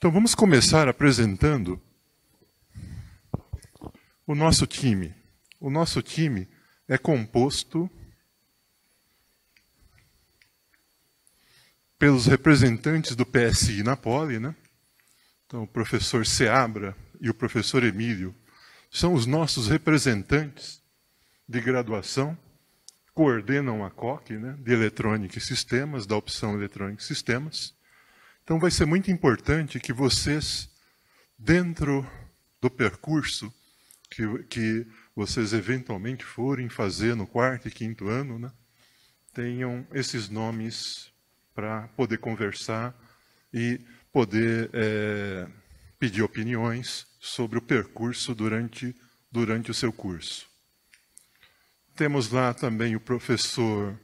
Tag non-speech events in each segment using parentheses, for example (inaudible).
Então vamos começar apresentando o nosso time. O nosso time é composto pelos representantes do PSI na Poli, né? Então, o professor Seabra e o professor Emílio são os nossos representantes de graduação, coordenam a COC, né, de Eletrônica e Sistemas, da opção Eletrônica e Sistemas. Então vai ser muito importante que vocês, dentro do percurso que, que vocês eventualmente forem fazer no quarto e quinto ano, né, tenham esses nomes para poder conversar e poder é, pedir opiniões sobre o percurso durante, durante o seu curso. Temos lá também o professor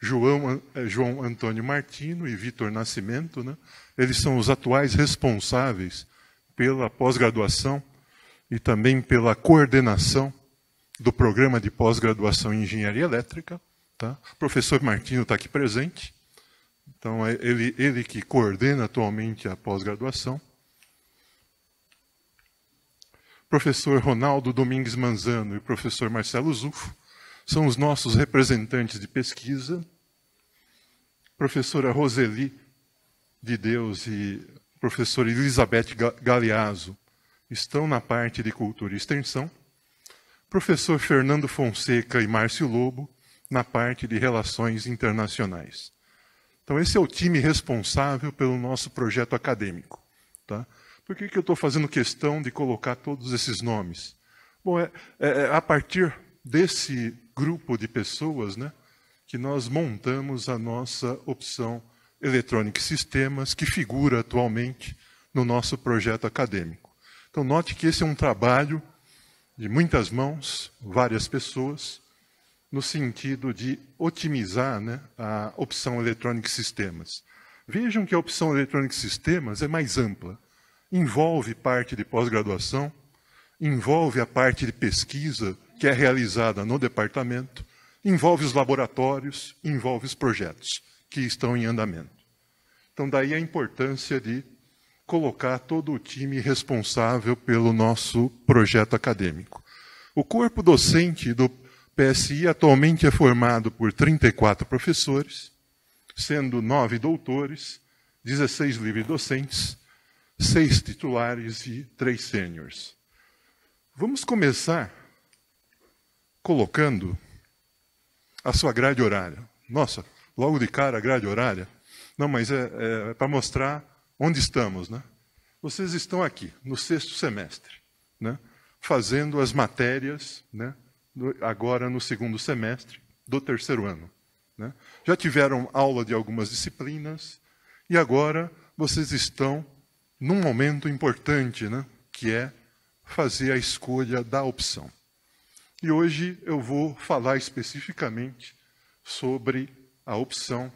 João, é, João Antônio Martino e Vitor Nascimento, né, eles são os atuais responsáveis pela pós-graduação e também pela coordenação do programa de pós-graduação em engenharia elétrica. Tá? O professor Martino está aqui presente. Então, é ele, ele que coordena atualmente a pós-graduação. Professor Ronaldo Domingues Manzano e professor Marcelo Zufo são os nossos representantes de pesquisa. Professora Roseli de Deus e professora Elizabeth Galeazzo estão na parte de cultura e extensão, professor Fernando Fonseca e Márcio Lobo na parte de relações internacionais. Então, esse é o time responsável pelo nosso projeto acadêmico. Tá? Por que, que eu estou fazendo questão de colocar todos esses nomes? Bom, é, é, é, a partir desse grupo de pessoas né, que nós montamos a nossa opção Electronic Systems, que figura atualmente no nosso projeto acadêmico. Então, note que esse é um trabalho de muitas mãos, várias pessoas, no sentido de otimizar né, a opção Electronic Systems. Vejam que a opção Electronic Systems é mais ampla, envolve parte de pós-graduação, envolve a parte de pesquisa que é realizada no departamento, envolve os laboratórios, envolve os projetos que estão em andamento. Então, daí a importância de colocar todo o time responsável pelo nosso projeto acadêmico. O corpo docente do PSI atualmente é formado por 34 professores, sendo nove doutores, 16 livre-docentes, seis titulares e três sêniores. Vamos começar colocando a sua grade horária. Nossa, logo de cara a grade horária. Não, mas é, é, é para mostrar onde estamos. Né? Vocês estão aqui, no sexto semestre, né? fazendo as matérias, né? Do, agora no segundo semestre do terceiro ano. Né? Já tiveram aula de algumas disciplinas e agora vocês estão num momento importante, né? que é fazer a escolha da opção. E hoje eu vou falar especificamente sobre a opção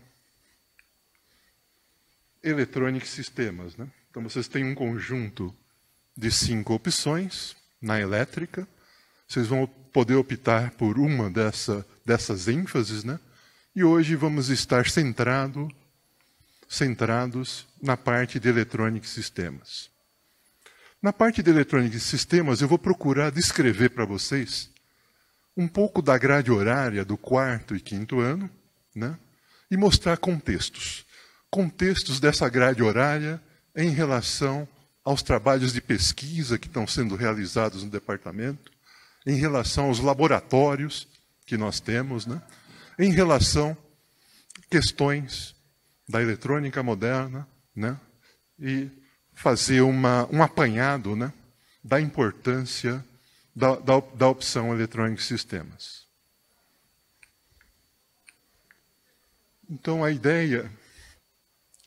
Electronic Systems. Né? Então, vocês têm um conjunto de cinco opções na elétrica. Vocês vão poder optar por uma dessa, dessas ênfases, né? E hoje vamos estar centrado, centrados na parte de Electronic Systems. Na parte de Electronic Systems, eu vou procurar descrever para vocês um pouco da grade horária do quarto e quinto ano, né? E mostrar contextos contextos dessa grade horária em relação aos trabalhos de pesquisa que estão sendo realizados no departamento, em relação aos laboratórios que nós temos, né? em relação a questões da eletrônica moderna, né? e fazer uma, um apanhado né? da importância da, da, da opção eletrônica sistemas. Então, a ideia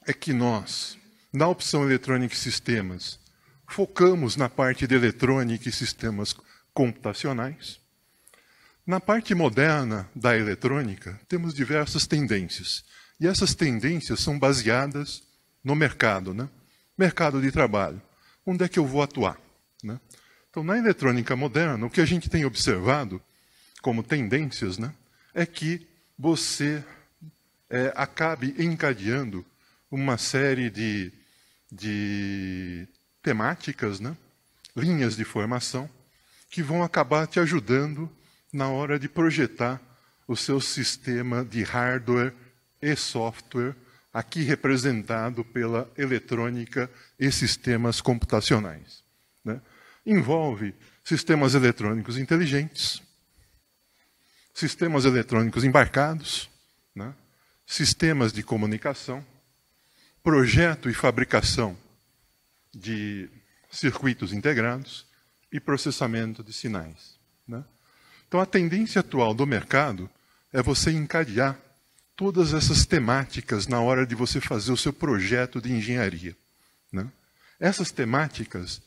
é que nós, na opção eletrônica e sistemas, focamos na parte de eletrônica e sistemas computacionais. Na parte moderna da eletrônica, temos diversas tendências. E essas tendências são baseadas no mercado, né? mercado de trabalho. Onde é que eu vou atuar? Né? Então, na eletrônica moderna, o que a gente tem observado como tendências né, é que você é, acabe encadeando uma série de, de temáticas, né? linhas de formação, que vão acabar te ajudando na hora de projetar o seu sistema de hardware e software, aqui representado pela eletrônica e sistemas computacionais. Né? Envolve sistemas eletrônicos inteligentes, sistemas eletrônicos embarcados, né? sistemas de comunicação projeto e fabricação de circuitos integrados e processamento de sinais. Né? Então, a tendência atual do mercado é você encadear todas essas temáticas na hora de você fazer o seu projeto de engenharia. Né? Essas temáticas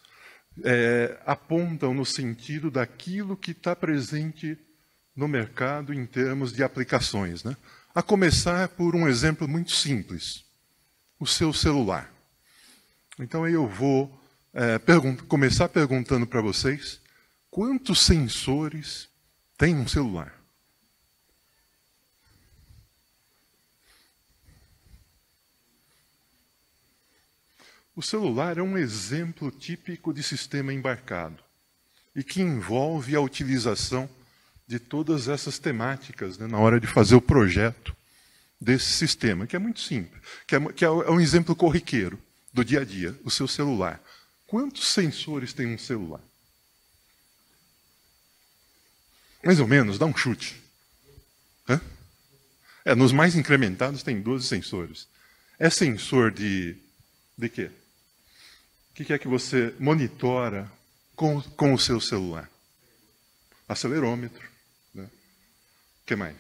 é, apontam no sentido daquilo que está presente no mercado em termos de aplicações. Né? A começar por um exemplo muito simples o seu celular. Então aí eu vou é, pergun começar perguntando para vocês quantos sensores tem um celular? O celular é um exemplo típico de sistema embarcado e que envolve a utilização de todas essas temáticas né, na hora de fazer o projeto desse sistema, que é muito simples, que é, que é, é um exemplo corriqueiro do dia a dia, o seu celular. Quantos sensores tem um celular? Mais ou menos, dá um chute. Hã? É, nos mais incrementados tem 12 sensores. É sensor de, de quê? O que é que você monitora com, com o seu celular? Acelerômetro. Né? O que mais?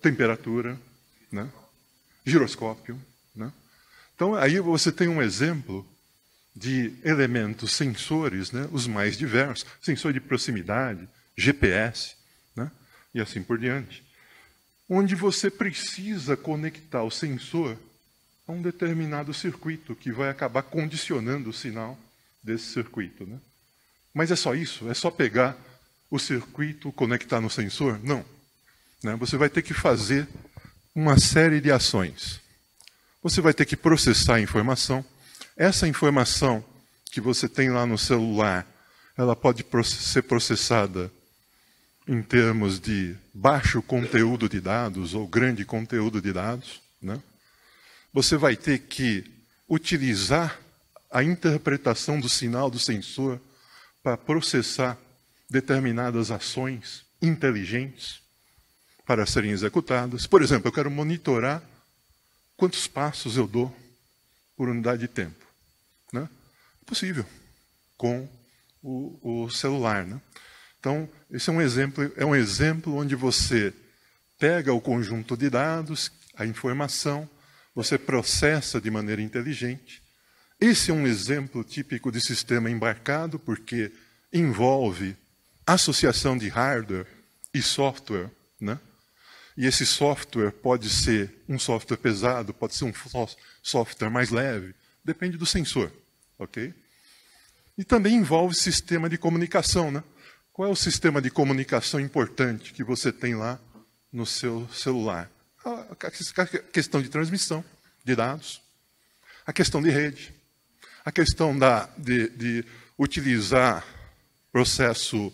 temperatura, né? giroscópio. Né? Então, aí você tem um exemplo de elementos sensores, né? os mais diversos, sensor de proximidade, GPS, né? e assim por diante, onde você precisa conectar o sensor a um determinado circuito que vai acabar condicionando o sinal desse circuito. Né? Mas é só isso? É só pegar o circuito, conectar no sensor? Não. Né? Você vai ter que fazer uma série de ações. Você vai ter que processar a informação. Essa informação que você tem lá no celular, ela pode ser processada em termos de baixo conteúdo de dados ou grande conteúdo de dados. Né? Você vai ter que utilizar a interpretação do sinal do sensor para processar determinadas ações inteligentes para serem executadas. Por exemplo, eu quero monitorar quantos passos eu dou por unidade de tempo. Né? É possível com o, o celular. Né? Então, esse é um exemplo, é um exemplo onde você pega o conjunto de dados, a informação, você processa de maneira inteligente. Esse é um exemplo típico de sistema embarcado, porque envolve associação de hardware e software, né? E esse software pode ser um software pesado, pode ser um software mais leve, depende do sensor, ok? E também envolve sistema de comunicação, né? Qual é o sistema de comunicação importante que você tem lá no seu celular? A questão de transmissão de dados, a questão de rede, a questão da, de, de utilizar processo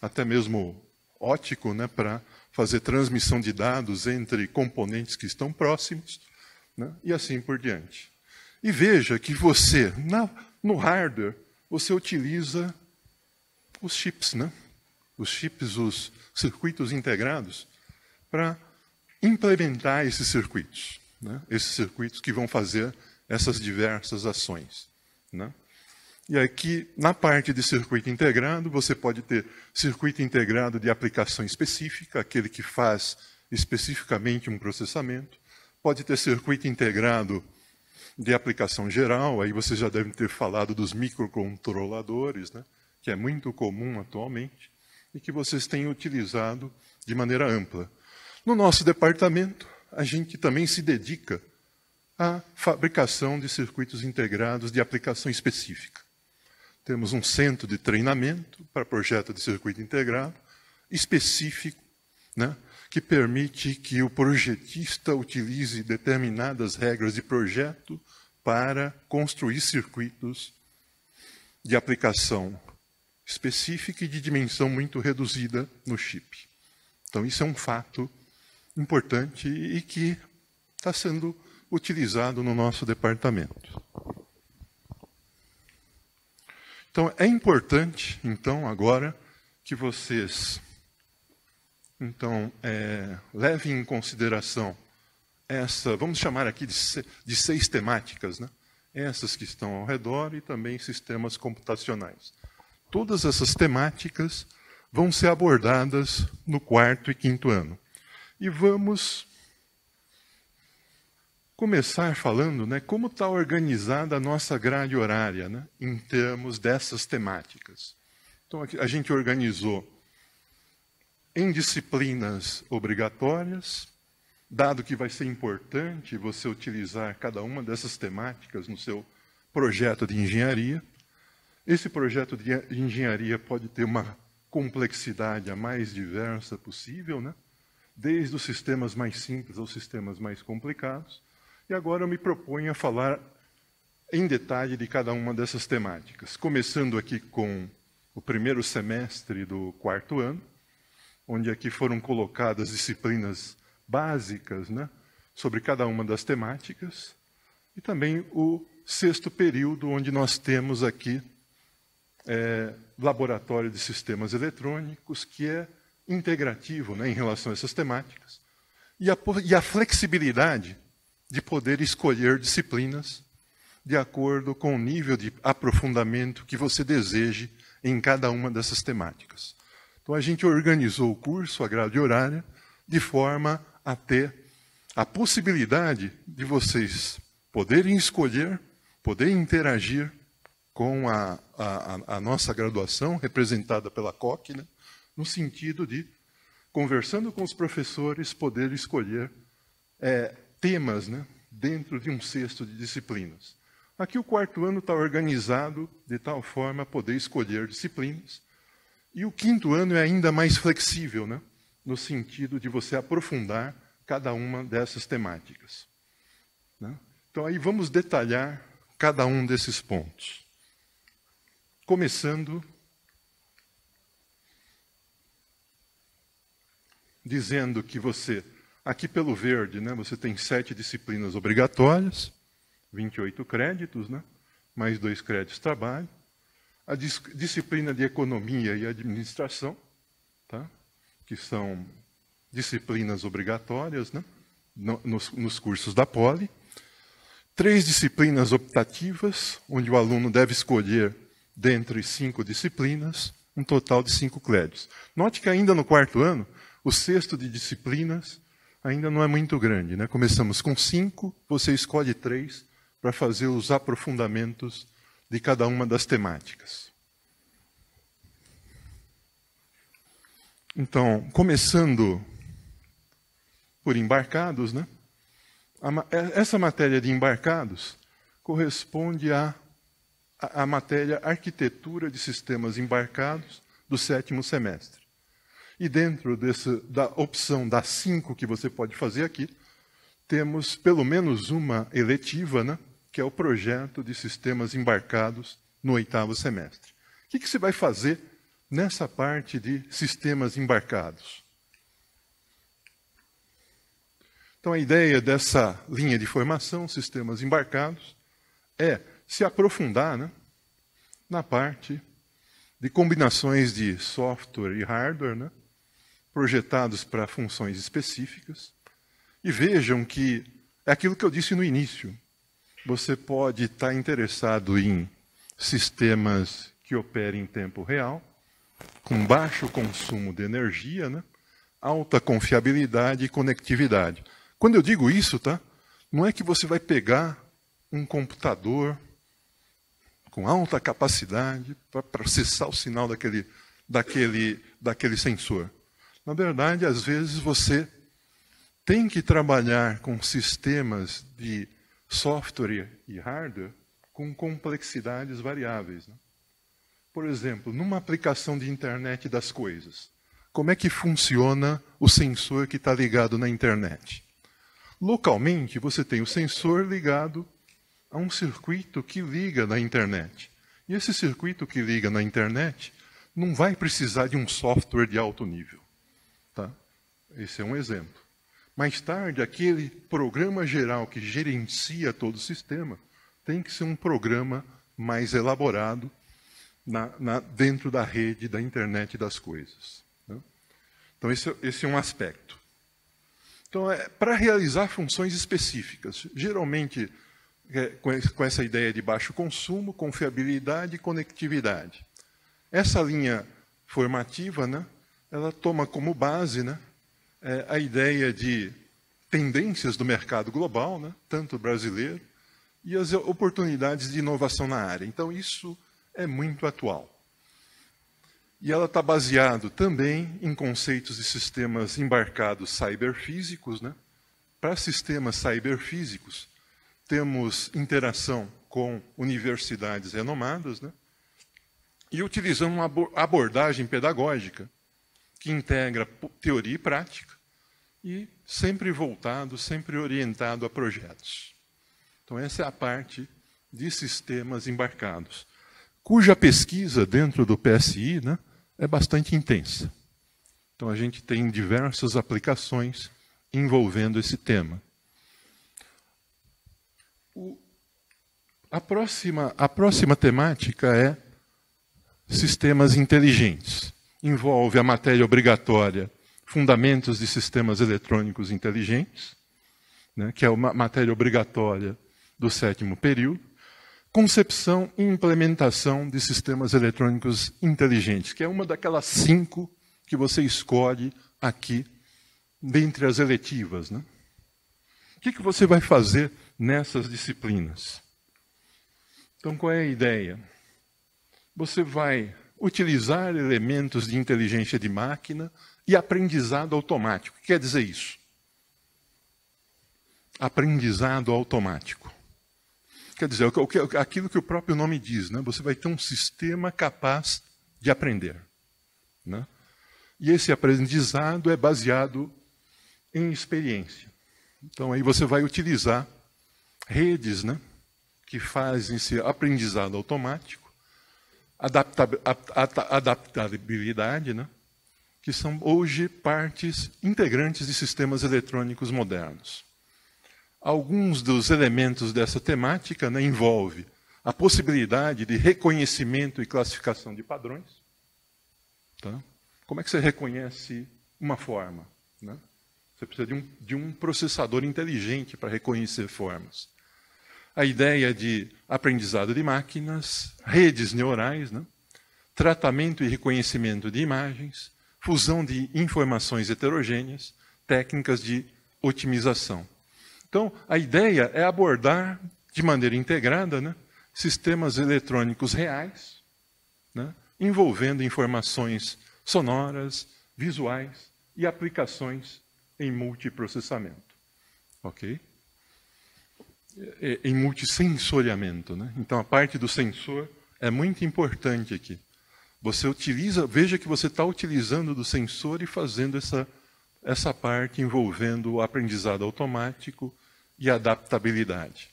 até mesmo ótico né, para fazer transmissão de dados entre componentes que estão próximos, né? e assim por diante. E veja que você, na, no hardware, você utiliza os chips, né? os chips, os circuitos integrados, para implementar esses circuitos, né? esses circuitos que vão fazer essas diversas ações. Né? E aqui, na parte de circuito integrado, você pode ter circuito integrado de aplicação específica, aquele que faz especificamente um processamento. Pode ter circuito integrado de aplicação geral, aí vocês já devem ter falado dos microcontroladores, né, que é muito comum atualmente e que vocês têm utilizado de maneira ampla. No nosso departamento, a gente também se dedica à fabricação de circuitos integrados de aplicação específica. Temos um centro de treinamento para projeto de circuito integrado específico, né, que permite que o projetista utilize determinadas regras de projeto para construir circuitos de aplicação específica e de dimensão muito reduzida no chip. Então, isso é um fato importante e que está sendo utilizado no nosso departamento. Então é importante, então, agora, que vocês então é, levem em consideração essa, vamos chamar aqui de, de seis temáticas, né? essas que estão ao redor e também sistemas computacionais. Todas essas temáticas vão ser abordadas no quarto e quinto ano. E vamos começar falando né, como está organizada a nossa grade horária né, em termos dessas temáticas. Então, a gente organizou em disciplinas obrigatórias, dado que vai ser importante você utilizar cada uma dessas temáticas no seu projeto de engenharia. Esse projeto de engenharia pode ter uma complexidade a mais diversa possível, né? desde os sistemas mais simples aos sistemas mais complicados. E agora eu me proponho a falar em detalhe de cada uma dessas temáticas, começando aqui com o primeiro semestre do quarto ano, onde aqui foram colocadas disciplinas básicas né, sobre cada uma das temáticas, e também o sexto período, onde nós temos aqui é, laboratório de sistemas eletrônicos, que é integrativo né, em relação a essas temáticas, e a, e a flexibilidade de poder escolher disciplinas de acordo com o nível de aprofundamento que você deseje em cada uma dessas temáticas. Então a gente organizou o curso, a grade horária, de forma a ter a possibilidade de vocês poderem escolher, poderem interagir com a, a, a nossa graduação, representada pela COC, né, no sentido de, conversando com os professores, poder escolher é, temas né, dentro de um cesto de disciplinas. Aqui o quarto ano está organizado de tal forma a poder escolher disciplinas. E o quinto ano é ainda mais flexível, né, no sentido de você aprofundar cada uma dessas temáticas. Né? Então, aí vamos detalhar cada um desses pontos. Começando dizendo que você Aqui pelo verde, né, você tem sete disciplinas obrigatórias, 28 créditos, né, mais dois créditos trabalho. A dis disciplina de economia e administração, tá, que são disciplinas obrigatórias né, no, nos, nos cursos da Poli. Três disciplinas optativas, onde o aluno deve escolher dentre cinco disciplinas, um total de cinco créditos. Note que ainda no quarto ano, o sexto de disciplinas ainda não é muito grande. Né? Começamos com cinco, você escolhe três para fazer os aprofundamentos de cada uma das temáticas. Então, começando por embarcados, né? É, essa matéria de embarcados corresponde à, à matéria arquitetura de sistemas embarcados do sétimo semestre. E dentro desse, da opção das cinco que você pode fazer aqui, temos pelo menos uma eletiva, né, que é o projeto de sistemas embarcados no oitavo semestre. O que, que se vai fazer nessa parte de sistemas embarcados? Então, a ideia dessa linha de formação, sistemas embarcados, é se aprofundar né, na parte de combinações de software e hardware né, projetados para funções específicas. E vejam que é aquilo que eu disse no início. Você pode estar interessado em sistemas que operem em tempo real, com baixo consumo de energia, né? alta confiabilidade e conectividade. Quando eu digo isso, tá? não é que você vai pegar um computador com alta capacidade para processar o sinal daquele, daquele, daquele sensor. Na verdade, às vezes você tem que trabalhar com sistemas de software e hardware com complexidades variáveis. Né? Por exemplo, numa aplicação de internet das coisas, como é que funciona o sensor que está ligado na internet? Localmente, você tem o sensor ligado a um circuito que liga na internet. E esse circuito que liga na internet não vai precisar de um software de alto nível. Esse é um exemplo. Mais tarde, aquele programa geral que gerencia todo o sistema tem que ser um programa mais elaborado na, na, dentro da rede, da internet das coisas. Né? Então, esse, é, esse é um aspecto. Então, é, para realizar funções específicas, geralmente é, com essa ideia de baixo consumo, confiabilidade e conectividade. Essa linha formativa, né, ela toma como base né, é, a ideia de tendências do mercado global, né, tanto brasileiro, e as oportunidades de inovação na área. Então, isso é muito atual. E ela está baseado também em conceitos de sistemas embarcados cyberfísicos. Né? Para sistemas cyberfísicos, temos interação com universidades renomadas né? e utilizando uma abordagem pedagógica que integra teoria e prática, e sempre voltado, sempre orientado a projetos. Então, essa é a parte de sistemas embarcados, cuja pesquisa dentro do PSI né, é bastante intensa. Então, a gente tem diversas aplicações envolvendo esse tema. O, a, próxima, a próxima temática é sistemas inteligentes envolve a matéria obrigatória Fundamentos de Sistemas Eletrônicos Inteligentes, né, que é uma matéria obrigatória do sétimo período, Concepção e Implementação de Sistemas Eletrônicos Inteligentes, que é uma daquelas cinco que você escolhe aqui dentre as eletivas. Né? O que, que você vai fazer nessas disciplinas? Então, qual é a ideia? Você vai utilizar elementos de inteligência de máquina e aprendizado automático. O que quer dizer isso? Aprendizado automático. Quer dizer, aquilo que o próprio nome diz, né? você vai ter um sistema capaz de aprender. Né? E esse aprendizado é baseado em experiência. Então, aí você vai utilizar redes né, que fazem esse aprendizado automático adaptabilidade, né? que são hoje partes integrantes de sistemas eletrônicos modernos. Alguns dos elementos dessa temática né, envolve a possibilidade de reconhecimento e classificação de padrões. Tá? Como é que você reconhece uma forma? Né? Você precisa de um, de um processador inteligente para reconhecer formas a ideia de aprendizado de máquinas, redes neurais, né? tratamento e reconhecimento de imagens, fusão de informações heterogêneas, técnicas de otimização. Então, a ideia é abordar de maneira integrada né, sistemas eletrônicos reais, né, envolvendo informações sonoras, visuais e aplicações em multiprocessamento. Ok? É, é, em multissensoriamento. Né? Então, a parte do sensor é muito importante aqui. Você utiliza, veja que você está utilizando do sensor e fazendo essa, essa parte envolvendo o aprendizado automático e adaptabilidade.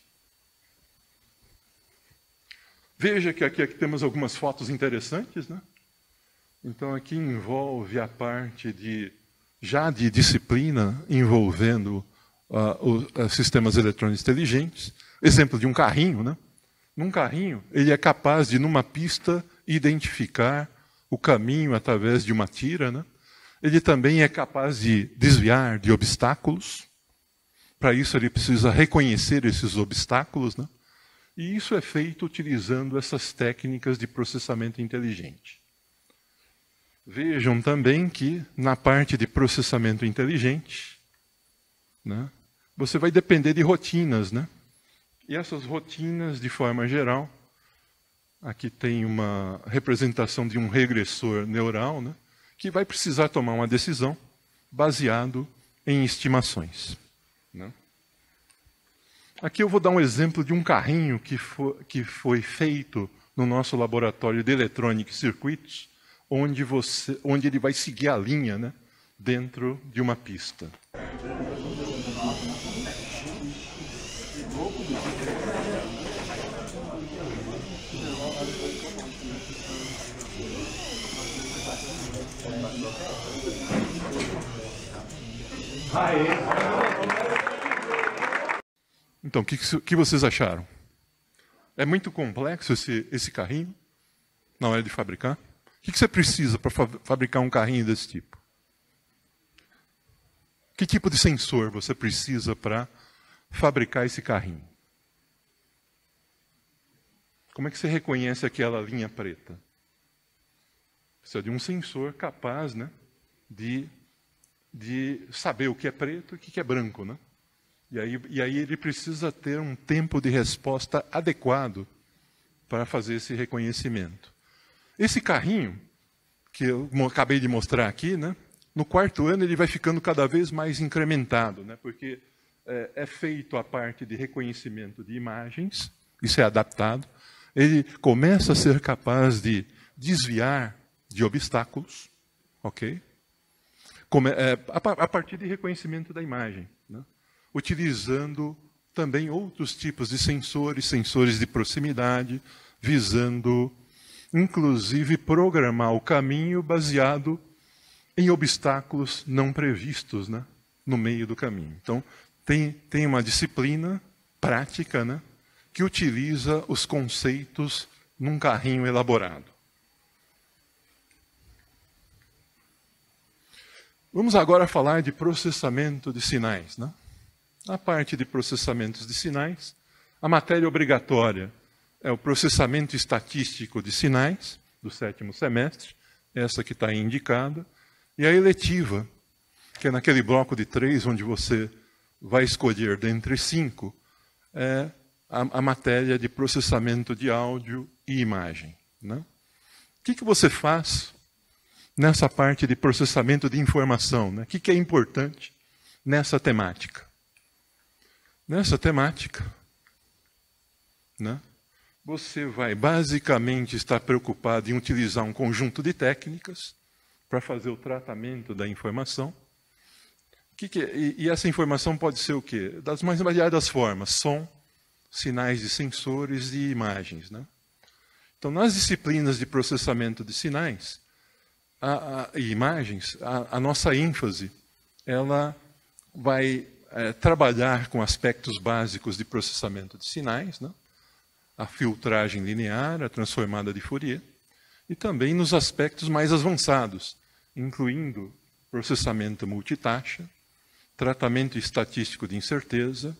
Veja que aqui, aqui temos algumas fotos interessantes, né? Então aqui envolve a parte de já de disciplina envolvendo uh, os sistemas eletrônicos inteligentes. Exemplo de um carrinho, né? Num carrinho, ele é capaz de, numa pista, identificar o caminho através de uma tira, né? Ele também é capaz de desviar de obstáculos. Para isso, ele precisa reconhecer esses obstáculos, né? E isso é feito utilizando essas técnicas de processamento inteligente. Vejam também que, na parte de processamento inteligente, né? você vai depender de rotinas. Né? E essas rotinas, de forma geral, aqui tem uma representação de um regressor neural, né? que vai precisar tomar uma decisão baseado em estimações. Né? Aqui eu vou dar um exemplo de um carrinho que, foi que foi feito no nosso laboratório de e circuitos, onde, você, onde ele vai seguir a linha né, dentro de uma pista. Então, o que, que vocês acharam? É muito complexo esse, esse carrinho na hora é de fabricar? O que, que você precisa para fabricar um carrinho desse tipo? Que tipo de sensor você precisa para fabricar esse carrinho? Como é que você reconhece aquela linha preta? Precisa de um sensor capaz né, de, de saber o que é preto e o que é branco. Né? E, aí, e aí ele precisa ter um tempo de resposta adequado para fazer esse reconhecimento. Esse carrinho que eu acabei de mostrar aqui, né, no quarto ano, ele vai ficando cada vez mais incrementado, né? porque é, é feito a parte de reconhecimento de imagens, isso é adaptado. Ele começa a ser capaz de desviar de obstáculos, ok? Come, é, a, a, partir de reconhecimento da imagem, né? utilizando também outros tipos de sensores, sensores de proximidade, visando inclusive programar o caminho baseado em obstáculos não previstos né, no meio do caminho. Então, tem, tem uma disciplina prática né, que utiliza os conceitos num carrinho elaborado. Vamos agora falar de processamento de sinais. Né? Na parte de processamentos de sinais, a matéria obrigatória é o processamento estatístico de sinais, do sétimo semestre, essa que está aí indicada e a eletiva, que é naquele bloco de três onde você vai escolher dentre cinco, é a, a matéria de processamento de áudio e imagem. Né? O que, que você faz nessa parte de processamento de informação? Né? O que, que é importante nessa temática? Nessa temática, né, você vai basicamente estar preocupado em utilizar um conjunto de técnicas para fazer o tratamento da informação. Que que é? e, e, essa informação pode ser o quê? Das mais variadas formas: som, sinais de sensores e imagens. Né? Então, nas disciplinas de processamento de sinais a, a, e imagens, a, a, nossa ênfase ela vai é, trabalhar com aspectos básicos de processamento de sinais, né? a filtragem linear, a transformada de Fourier e também nos aspectos mais avançados, incluindo processamento multitaxa, tratamento estatístico de incerteza,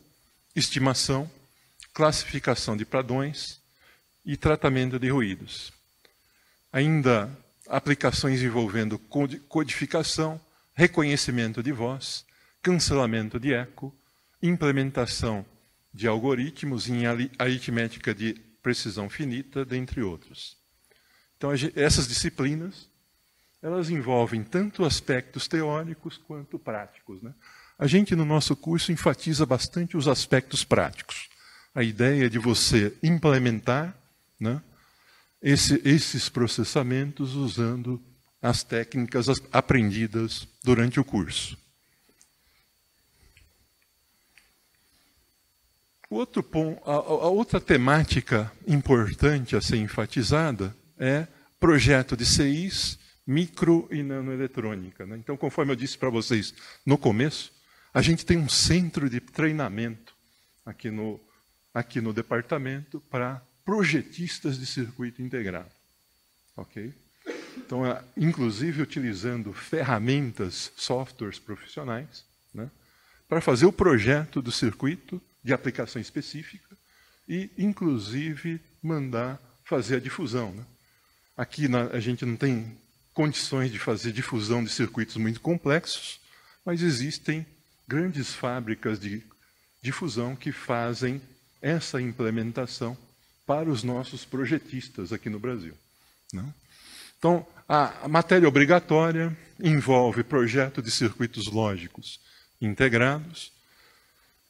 estimação, classificação de padrões e tratamento de ruídos. Ainda aplicações envolvendo codificação, reconhecimento de voz, cancelamento de eco, implementação de algoritmos em aritmética de precisão finita, dentre outros. Então, essas disciplinas, elas envolvem tanto aspectos teóricos quanto práticos. Né? A gente, no nosso curso, enfatiza bastante os aspectos práticos. A ideia de você implementar né, esse, esses processamentos usando as técnicas aprendidas durante o curso. Outro ponto, a, a outra temática importante a ser enfatizada é projeto de CIs, micro e nanoeletrônica. Né? Então, conforme eu disse para vocês no começo, a gente tem um centro de treinamento aqui no, aqui no departamento para projetistas de circuito integrado. Ok? Então, é, inclusive utilizando ferramentas, softwares profissionais, né, para fazer o projeto do circuito de aplicação específica e, inclusive, mandar fazer a difusão. Né? Aqui na, a gente não tem condições de fazer difusão de circuitos muito complexos, mas existem grandes fábricas de difusão que fazem essa implementação para os nossos projetistas aqui no Brasil. Não? Né? Então, a matéria obrigatória envolve projeto de circuitos lógicos integrados,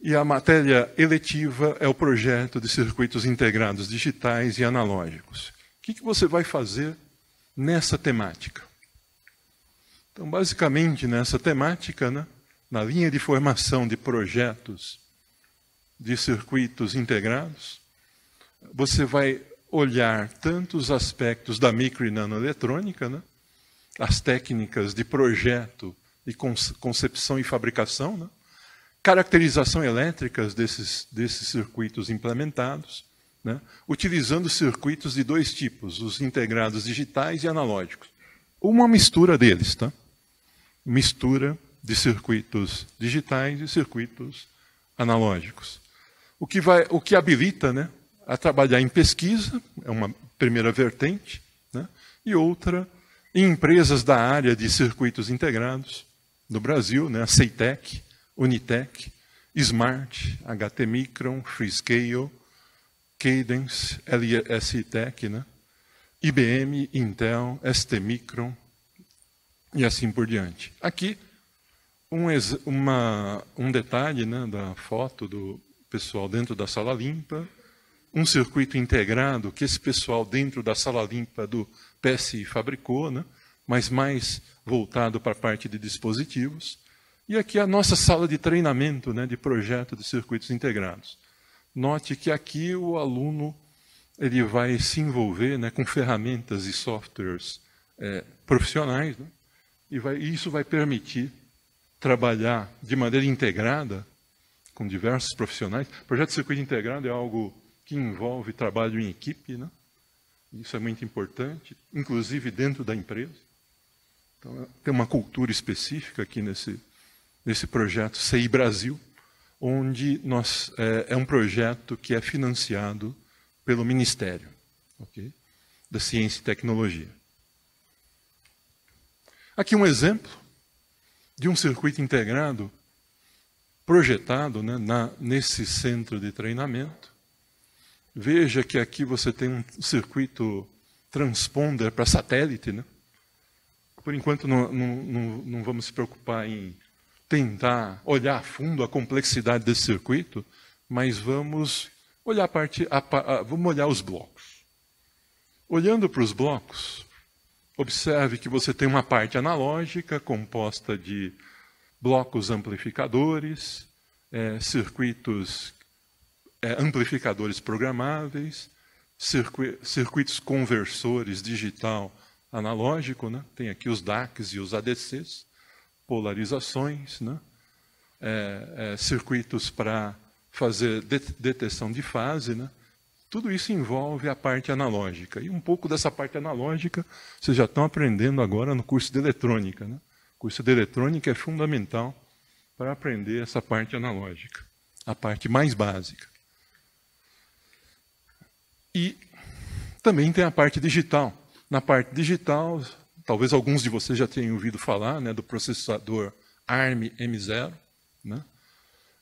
e a matéria eletiva é o projeto de circuitos integrados digitais e analógicos que, que você vai fazer nessa temática? Então, basicamente, nessa temática, né, na linha de formação de projetos de circuitos integrados, você vai olhar tanto os aspectos da micro e nanoeletrônica, né, as técnicas de projeto e concepção e fabricação, né, caracterização elétricas desses, desses circuitos implementados, né, utilizando circuitos de dois tipos, os integrados digitais e analógicos. Uma mistura deles, tá? Mistura de circuitos digitais e circuitos analógicos. O que, vai, o que habilita né, a trabalhar em pesquisa, é uma primeira vertente, né, e outra em empresas da área de circuitos integrados no Brasil, né, a Ceitec, Unitec, Smart, HT Micron, Freescale, Cadence, LSI Tech, né? IBM, Intel, ST Micro e assim por diante. Aqui, um, uma, um detalhe né, da foto do pessoal dentro da sala limpa, um circuito integrado que esse pessoal dentro da sala limpa do PSI fabricou, né, mas mais voltado para a parte de dispositivos. E aqui a nossa sala de treinamento né, de projeto de circuitos integrados. Note que aqui o aluno ele vai se envolver né, com ferramentas e softwares é, profissionais, né, e, vai, isso vai permitir trabalhar de maneira integrada com diversos profissionais. O projeto de circuito integrado é algo que envolve trabalho em equipe, né? Isso é muito importante, inclusive dentro da empresa. Então, tem uma cultura específica aqui nesse, nesse projeto CI Brasil onde nós, é, é, um projeto que é financiado pelo Ministério okay, da Ciência e Tecnologia. Aqui um exemplo de um circuito integrado projetado né, na, nesse centro de treinamento. Veja que aqui você tem um circuito transponder para satélite. Né? Por enquanto, não, não, não, não vamos se preocupar em tentar olhar a fundo a complexidade desse circuito, mas vamos olhar, parte, a, a, vamos olhar os blocos. Olhando para os blocos, observe que você tem uma parte analógica composta de blocos amplificadores, é, circuitos é, amplificadores programáveis, circu, circuitos conversores digital analógico, né? tem aqui os DACs e os ADCs polarizações, né? é, é, circuitos para fazer detecção de fase, né? tudo isso envolve a parte analógica. E um pouco dessa parte analógica vocês já estão aprendendo agora no curso de eletrônica. Né? O curso de eletrônica é fundamental para aprender essa parte analógica, a parte mais básica. E também tem a parte digital. Na parte digital, talvez alguns de vocês já tenham ouvido falar né, do processador ARM M0. Né?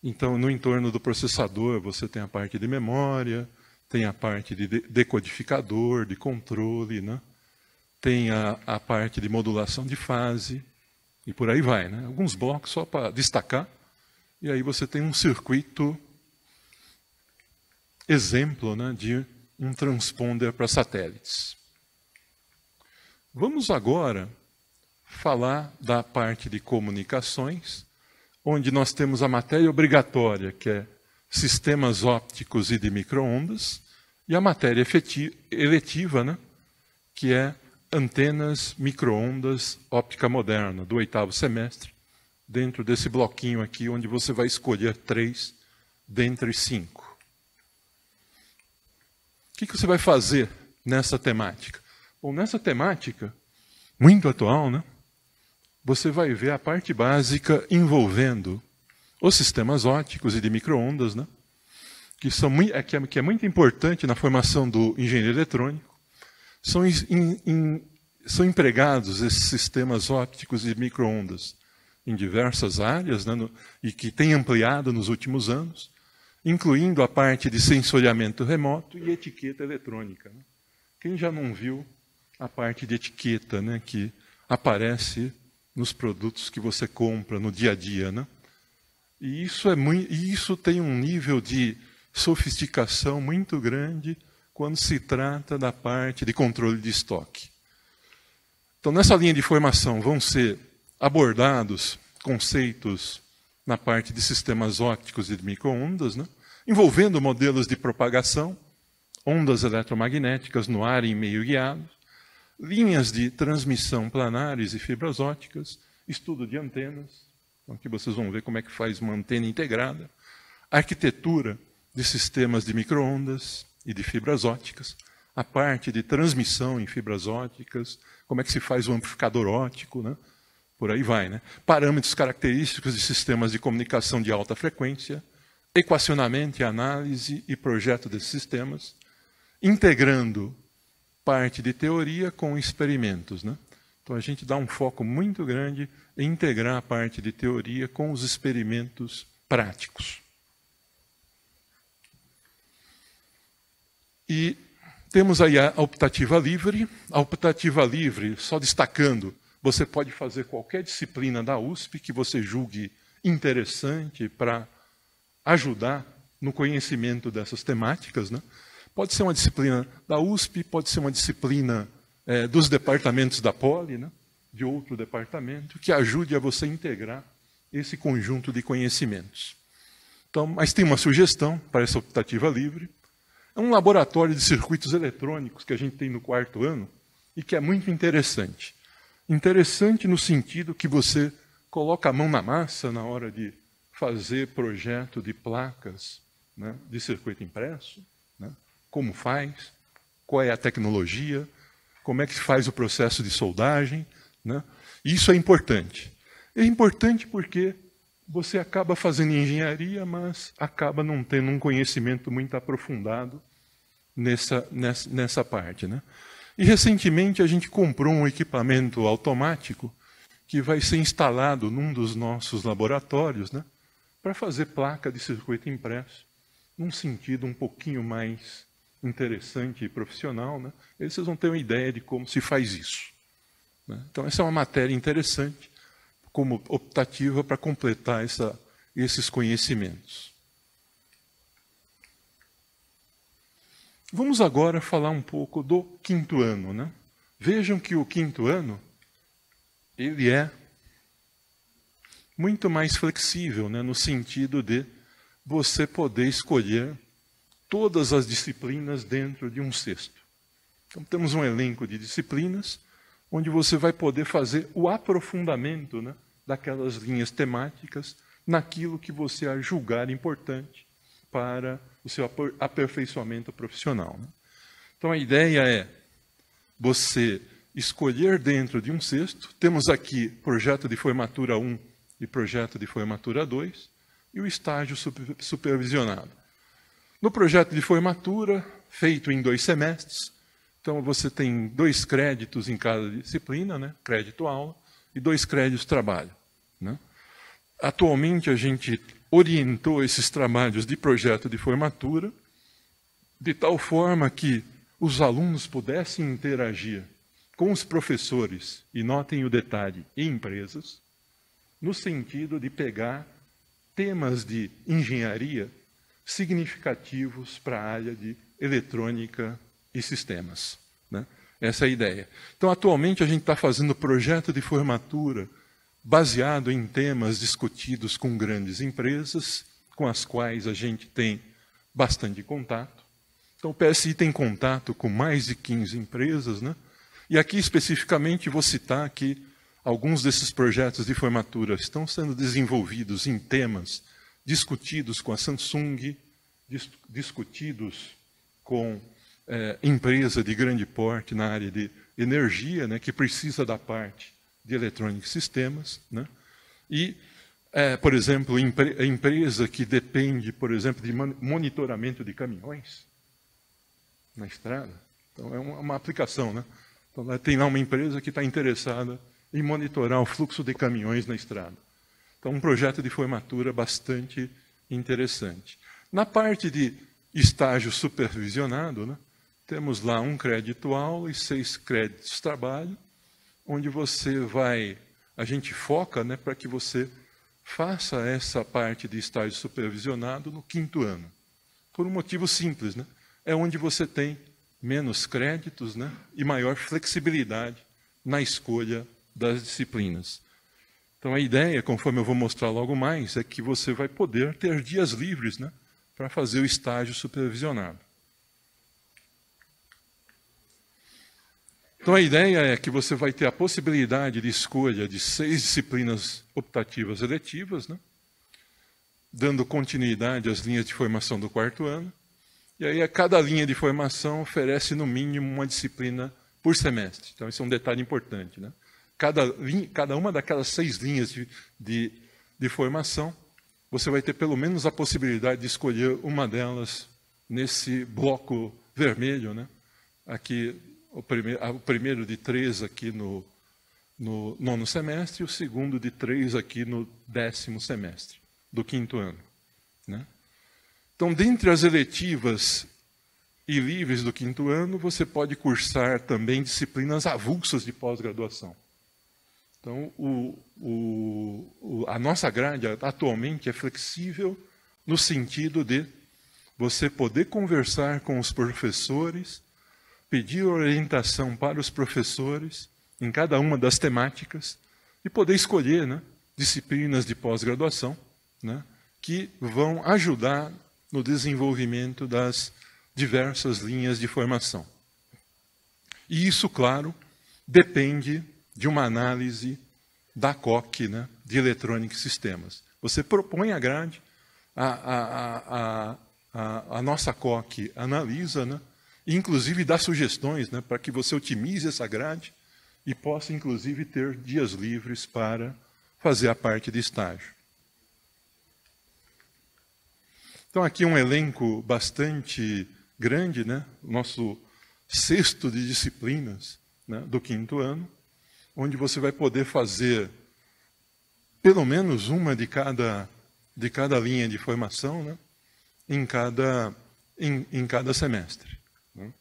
Então, no entorno do processador, você tem a parte de memória, tem a parte de decodificador, de controle, né? tem a, a parte de modulação de fase, e por aí vai. Né? Alguns blocos só para destacar, e aí você tem um circuito exemplo né, de um transponder para satélites. Vamos agora falar da parte de comunicações, onde nós temos a matéria obrigatória, que é sistemas ópticos e de microondas, e a matéria eletiva, né, que é antenas, microondas, óptica moderna, do oitavo semestre, dentro desse bloquinho aqui, onde você vai escolher três dentre cinco. O que, que você vai fazer nessa temática? ou nessa temática, muito atual, né? Você vai ver a parte básica envolvendo os sistemas óticos e de microondas, né? Que, são, é, que, é, que é muito importante na formação do engenheiro eletrônico. São, in, in, são empregados esses sistemas ópticos e microondas em diversas áreas né, no, e que tem ampliado nos últimos anos, incluindo a parte de sensoriamento remoto e etiqueta eletrônica. Né? Quem já não viu a parte de etiqueta, né, que aparece nos produtos que você compra no dia a dia, né? E isso é muito, e isso tem um nível de sofisticação muito grande quando se trata da parte de controle de estoque. Então, nessa linha de formação vão ser abordados conceitos na parte de sistemas ópticos e de microondas, né? envolvendo modelos de propagação, ondas eletromagnéticas no ar e em meio guiado, linhas de transmissão planares e fibras óticas, estudo de antenas, então, aqui vocês vão ver como é que faz uma antena integrada, arquitetura de sistemas de microondas e de fibras óticas, a parte de transmissão em fibras óticas, como é que se faz o amplificador óptico, né? por aí vai. Né? Parâmetros característicos de sistemas de comunicação de alta frequência, equacionamento, análise e projeto desses sistemas, integrando parte de teoria com experimentos. Né? Então a gente dá um foco muito grande em integrar a parte de teoria com os experimentos práticos. E temos aí a optativa livre. A optativa livre, só destacando, você pode fazer qualquer disciplina da USP que você julgue interessante para ajudar no conhecimento dessas temáticas. Né? Pode ser uma disciplina da USP, pode ser uma disciplina é, dos departamentos da Poli, né, de outro departamento, que ajude a você integrar esse conjunto de conhecimentos. Então, mas tem uma sugestão para essa optativa livre. É um laboratório de circuitos eletrônicos que a gente tem no quarto ano e que é muito interessante. Interessante no sentido que você coloca a mão na massa na hora de fazer projeto de placas né, de circuito impresso, como faz, qual é a tecnologia, como é que se faz o processo de soldagem. Né? Isso é importante. É importante porque você acaba fazendo engenharia, mas acaba não tendo um conhecimento muito aprofundado nessa, nessa, nessa parte. Né? E recentemente a gente comprou um equipamento automático que vai ser instalado num dos nossos laboratórios né, para fazer placa de circuito impresso num sentido um pouquinho mais interessante e profissional, né? aí vocês vão ter uma ideia de como se faz isso. Né? Então, essa é uma matéria interessante, como optativa para completar essa, esses conhecimentos. Vamos agora falar um pouco do quinto ano. Né? Vejam que o quinto ano ele é muito mais flexível, né? no sentido de você poder escolher todas as disciplinas dentro de um cesto. Então, temos um elenco de disciplinas onde você vai poder fazer o aprofundamento né, daquelas linhas temáticas naquilo que você a julgar importante para o seu aperfeiçoamento profissional. Né? Então, a ideia é você escolher dentro de um cesto. Temos aqui projeto de formatura 1 e projeto de formatura 2 e o estágio supervisionado. No projeto de formatura, feito em dois semestres, então você tem dois créditos em cada disciplina, né? crédito aula, e dois créditos trabalho. Né? Atualmente a gente orientou esses trabalhos de projeto de formatura de tal forma que os alunos pudessem interagir com os professores, e notem o detalhe, e empresas, no sentido de pegar temas de engenharia significativos para a área de eletrônica e sistemas. Né? Essa é a ideia. Então, atualmente, a gente está fazendo projeto de formatura baseado em temas discutidos com grandes empresas, com as quais a gente tem bastante contato. Então, o PSI tem contato com mais de 15 empresas. Né? E aqui, especificamente, vou citar que alguns desses projetos de formatura estão sendo desenvolvidos em temas discutidos com a Samsung, dis discutidos com é, empresa de grande porte na área de energia, né, que precisa da parte de eletrônicos sistemas, né, e é, por exemplo, a empresa que depende, por exemplo, de monitoramento de caminhões na estrada. Então, é uma, uma aplicação. Né? Então, tem lá uma empresa que está interessada em monitorar o fluxo de caminhões na estrada. Então, um projeto de formatura bastante interessante. Na parte de estágio supervisionado, né, temos lá um crédito aula e seis créditos trabalho, onde você vai, a gente foca né, para que você faça essa parte de estágio supervisionado no quinto ano. Por um motivo simples, né? é onde você tem menos créditos né, e maior flexibilidade na escolha das disciplinas. Então a ideia, conforme eu vou mostrar logo mais, é que você vai poder ter dias livres né, para fazer o estágio supervisionado. Então a ideia é que você vai ter a possibilidade de escolha de seis disciplinas optativas eletivas, né, dando continuidade às linhas de formação do quarto ano. E aí a cada linha de formação oferece no mínimo uma disciplina por semestre. Então esse é um detalhe importante, né? cada, cada uma daquelas seis linhas de, de, de formação, você vai ter pelo menos a possibilidade de escolher uma delas nesse bloco vermelho, né? Aqui, o, prime o primeiro de três aqui no, no nono semestre e o segundo de três aqui no décimo semestre, do quinto ano. Né? Então, dentre as eletivas e livres do quinto ano, você pode cursar também disciplinas avulsas de pós-graduação. Então, o, o, a nossa grade atualmente é flexível no sentido de você poder conversar com os professores, pedir orientação para os professores em cada uma das temáticas e poder escolher né, disciplinas de pós-graduação né, que vão ajudar no desenvolvimento das diversas linhas de formação. E isso, claro, depende de uma análise da COC, né, de Electronic Systems. Você propõe a grade, a, a, a, a, a nossa COC analisa, né, e inclusive dá sugestões né, para que você otimize essa grade e possa, inclusive, ter dias livres para fazer a parte de estágio. Então, aqui um elenco bastante grande, né? nosso sexto de disciplinas né? do quinto ano onde você vai poder fazer pelo menos uma de cada, de cada linha de formação né? em, cada, em, em cada semestre. Né?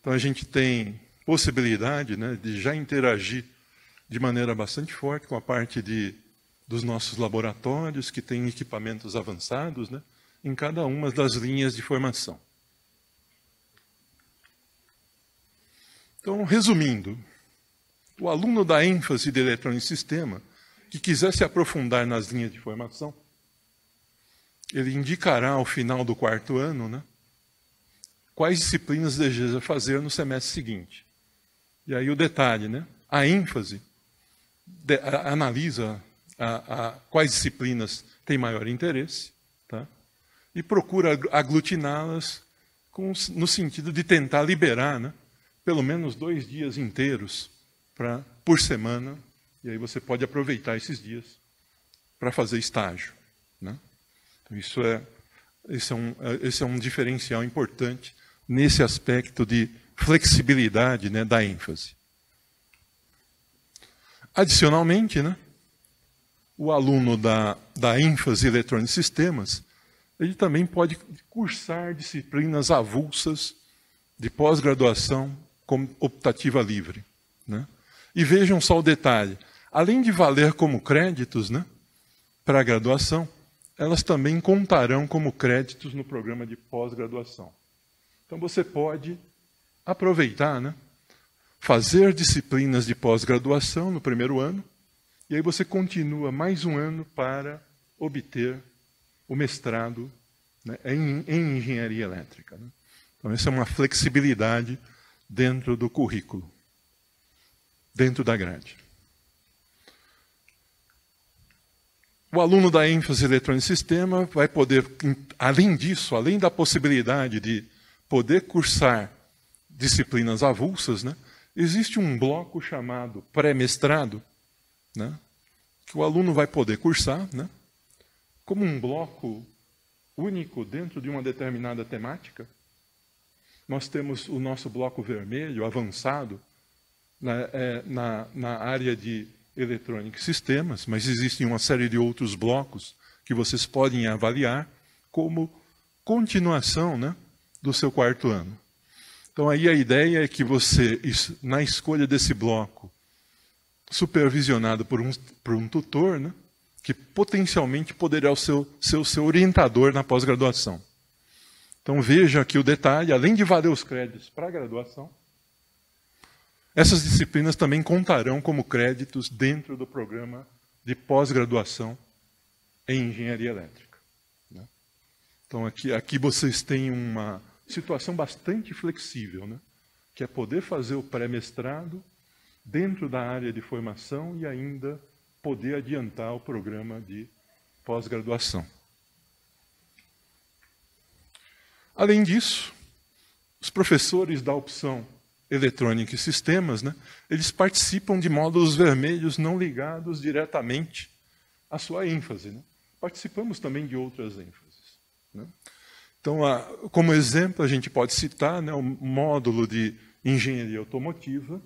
Então a gente tem possibilidade né, de já interagir de maneira bastante forte com a parte de, dos nossos laboratórios, que tem equipamentos avançados, né, em cada uma das linhas de formação. Então, resumindo, o aluno da ênfase de eletrônico e sistema que quiser se aprofundar nas linhas de formação, ele indicará ao final do quarto ano né, quais disciplinas deseja fazer no semestre seguinte. E aí o detalhe, né, a ênfase de, a, analisa a, a, quais disciplinas têm maior interesse tá, e procura aglutiná-las no sentido de tentar liberar né, pelo menos dois dias inteiros pra, por semana, e aí você pode aproveitar esses dias para fazer estágio. Né? Então, isso é, esse, é um, é, esse é um diferencial importante nesse aspecto de flexibilidade né, da ênfase. Adicionalmente, né, o aluno da, da ênfase eletrônica e sistemas, ele também pode cursar disciplinas avulsas de pós-graduação como optativa livre. Né? E vejam só o detalhe: além de valer como créditos né, para a graduação, elas também contarão como créditos no programa de pós-graduação. Então você pode aproveitar, né, fazer disciplinas de pós-graduação no primeiro ano, e aí você continua mais um ano para obter o mestrado né, em, em, engenharia elétrica. Né? Então, essa é uma flexibilidade dentro do currículo dentro da grade. O aluno da ênfase eletrônica e sistema vai poder, além disso, além da possibilidade de poder cursar disciplinas avulsas, né, existe um bloco chamado pré-mestrado, né, que o aluno vai poder cursar, né, como um bloco único dentro de uma determinada temática. Nós temos o nosso bloco vermelho avançado, na, é, na, na área de eletrônicos sistemas, mas existem uma série de outros blocos que vocês podem avaliar como continuação né, do seu quarto ano. Então, aí a ideia é que você, na escolha desse bloco, supervisionado por um, por um tutor, né, que potencialmente poderá ser o seu, seu, seu orientador na pós-graduação. Então, veja aqui o detalhe: além de valer os créditos para a graduação, essas disciplinas também contarão como créditos dentro do programa de pós-graduação em engenharia elétrica. Né? Então, aqui, aqui vocês têm uma situação bastante flexível, né? que é poder fazer o pré-mestrado dentro da área de formação e ainda poder adiantar o programa de pós-graduação. Além disso, os professores da opção eletrônica e sistemas, né, eles participam de módulos vermelhos não ligados diretamente à sua ênfase. Né? Participamos também de outras ênfases. Né? Então, a, como exemplo, a gente pode citar né, o módulo de engenharia automotiva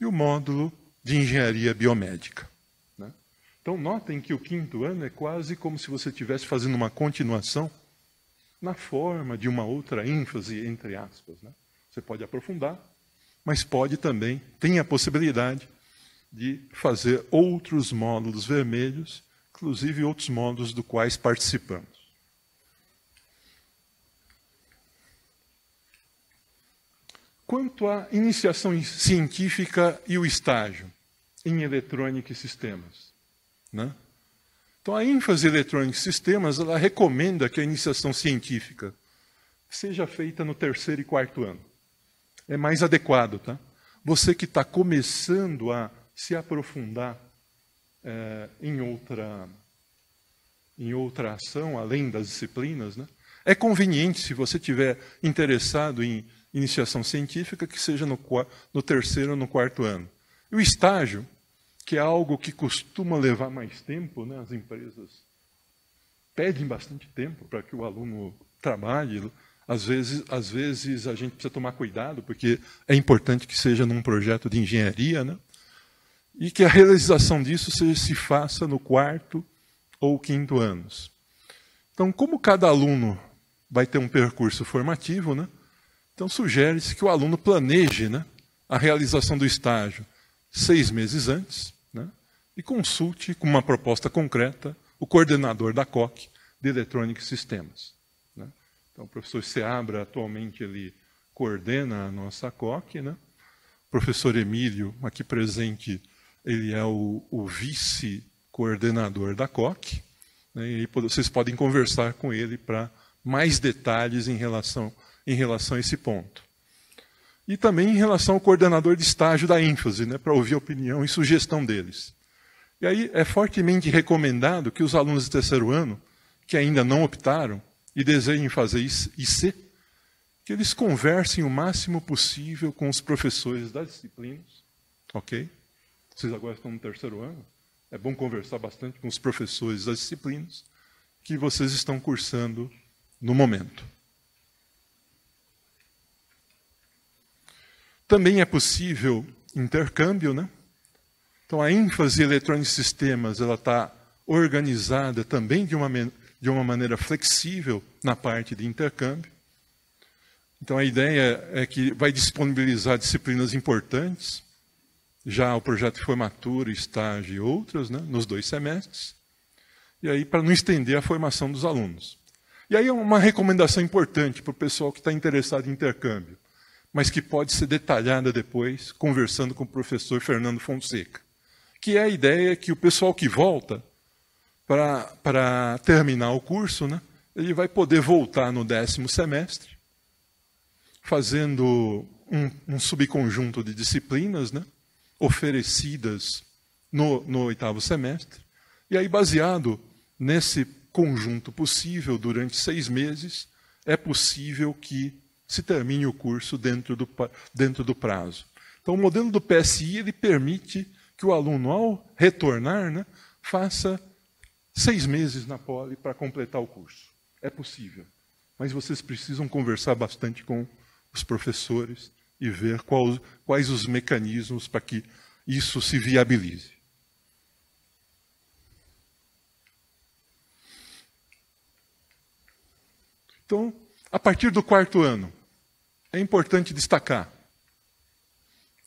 e o módulo de engenharia biomédica. Né? Então, notem que o quinto ano é quase como se você estivesse fazendo uma continuação na forma de uma outra ênfase, entre aspas. Né? Você pode aprofundar, mas pode também, tem a possibilidade de fazer outros módulos vermelhos, inclusive outros módulos do quais participamos. Quanto à iniciação científica e o estágio em eletrônica e sistemas. Né? Então, a ênfase eletrônica e sistemas ela recomenda que a iniciação científica seja feita no terceiro e quarto ano é mais adequado, tá? Você que está começando a se aprofundar é, em outra em outra ação além das disciplinas, né? É conveniente se você tiver interessado em iniciação científica que seja no, no terceiro ou no quarto ano. E o estágio, que é algo que costuma levar mais tempo, né? As empresas pedem bastante tempo para que o aluno trabalhe, às vezes, às vezes a gente precisa tomar cuidado, porque é importante que seja num projeto de engenharia, né? e que a realização disso se, se faça no quarto ou quinto anos. Então, como cada aluno vai ter um percurso formativo, né? então sugere-se que o aluno planeje né, a realização do estágio seis meses antes né, e consulte com uma proposta concreta o coordenador da COC de Electronic Systems. Então, o professor Seabra, atualmente, ele coordena a nossa COC. Né? O professor Emílio, aqui presente, ele é o, o vice-coordenador da COC. Né? E vocês podem conversar com ele para mais detalhes em relação, em relação a esse ponto. E também em relação ao coordenador de estágio da ênfase, né, para ouvir a opinião e sugestão deles. E aí é fortemente recomendado que os alunos de terceiro ano, que ainda não optaram, e desejem fazer IC, que eles conversem o máximo possível com os professores das disciplinas, ok? Vocês agora estão no terceiro ano, é bom conversar bastante com os professores das disciplinas que vocês estão cursando no momento. Também é possível intercâmbio, né? Então a ênfase eletrônica em sistemas ela está organizada também de uma de uma maneira flexível na parte de intercâmbio. Então, a ideia é que vai disponibilizar disciplinas importantes, já o projeto de formatura, estágio e outras, né, nos dois semestres, e aí para não estender a formação dos alunos. E aí é uma recomendação importante para o pessoal que está interessado em intercâmbio, mas que pode ser detalhada depois, conversando com o professor Fernando Fonseca, que é a ideia que o pessoal que volta para terminar o curso, né, ele vai poder voltar no décimo semestre, fazendo um, um subconjunto de disciplinas né, oferecidas no, no oitavo semestre. E aí, baseado nesse conjunto possível durante seis meses, é possível que se termine o curso dentro do, dentro do prazo. Então, o modelo do PSI ele permite que o aluno, ao retornar, né, faça seis meses na Poli para completar o curso. É possível. Mas vocês precisam conversar bastante com os professores e ver quais quais os mecanismos para que isso se viabilize. Então, a partir do quarto ano, é importante destacar: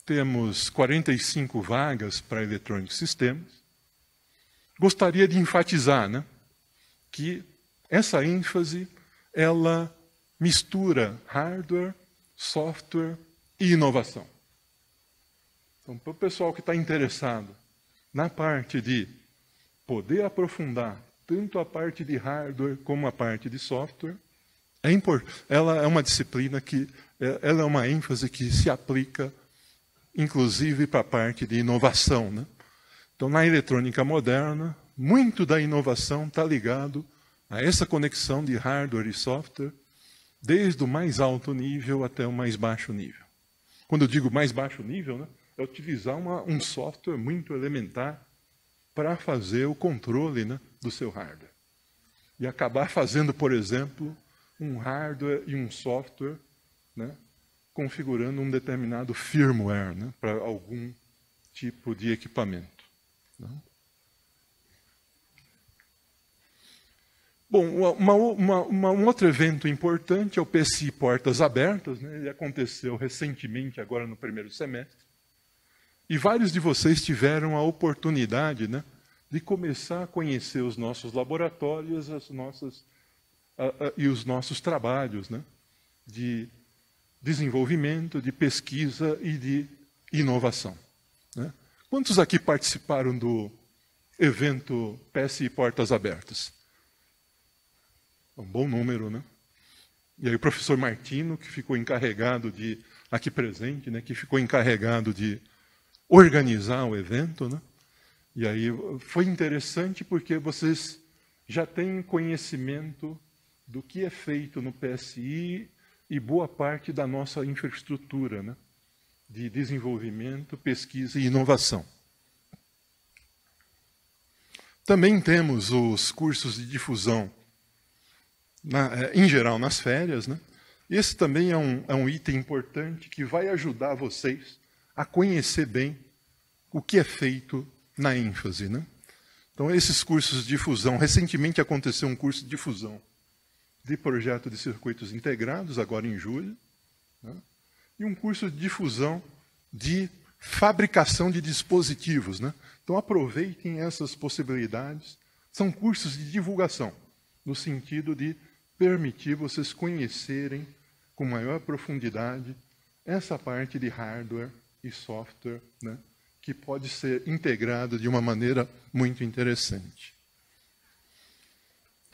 temos 45 vagas para Electronic sistemas gostaria de enfatizar né, que essa ênfase ela mistura hardware, software e inovação. Então, para o pessoal que está interessado na parte de poder aprofundar tanto a parte de hardware como a parte de software, é import... ela é uma disciplina que é, ela é uma ênfase que se aplica inclusive para a parte de inovação, né? Então, na eletrônica moderna, muito da inovação está ligado a essa conexão de hardware e software, desde o mais alto nível até o mais baixo nível. Quando eu digo mais baixo nível, né, é utilizar uma, um software muito elementar para fazer o controle né, do seu hardware. E acabar fazendo, por exemplo, um hardware e um software, né, configurando um determinado firmware né, para algum tipo de equipamento. Bom, uma, uma, uma, um outro evento importante é o PSI Portas Abertas. Né? Ele aconteceu recentemente, agora no primeiro semestre. E vários de vocês tiveram a oportunidade né, de começar a conhecer os nossos laboratórios as nossas, a, a, e os nossos trabalhos né, de desenvolvimento, de pesquisa e de inovação. Né? Quantos aqui participaram do evento PSI Portas Abertas? É um bom número, né? E aí o professor Martino, que ficou encarregado de, aqui presente, né, que ficou encarregado de organizar o evento, né? E aí foi interessante porque vocês já têm conhecimento do que é feito no PSI e boa parte da nossa infraestrutura, né? de desenvolvimento, pesquisa e inovação. Também temos os cursos de difusão, na, eh, em geral nas férias. Né? Esse também é um, é um item importante que vai ajudar vocês a conhecer bem o que é feito na ênfase. Né? Então, esses cursos de difusão, recentemente aconteceu um curso de difusão de projeto de circuitos integrados, agora em julho. Né? e um curso de difusão de fabricação de dispositivos. Né? Então aproveitem essas possibilidades. São cursos de divulgação, no sentido de permitir vocês conhecerem com maior profundidade essa parte de hardware e software, né? que pode ser integrado de uma maneira muito interessante.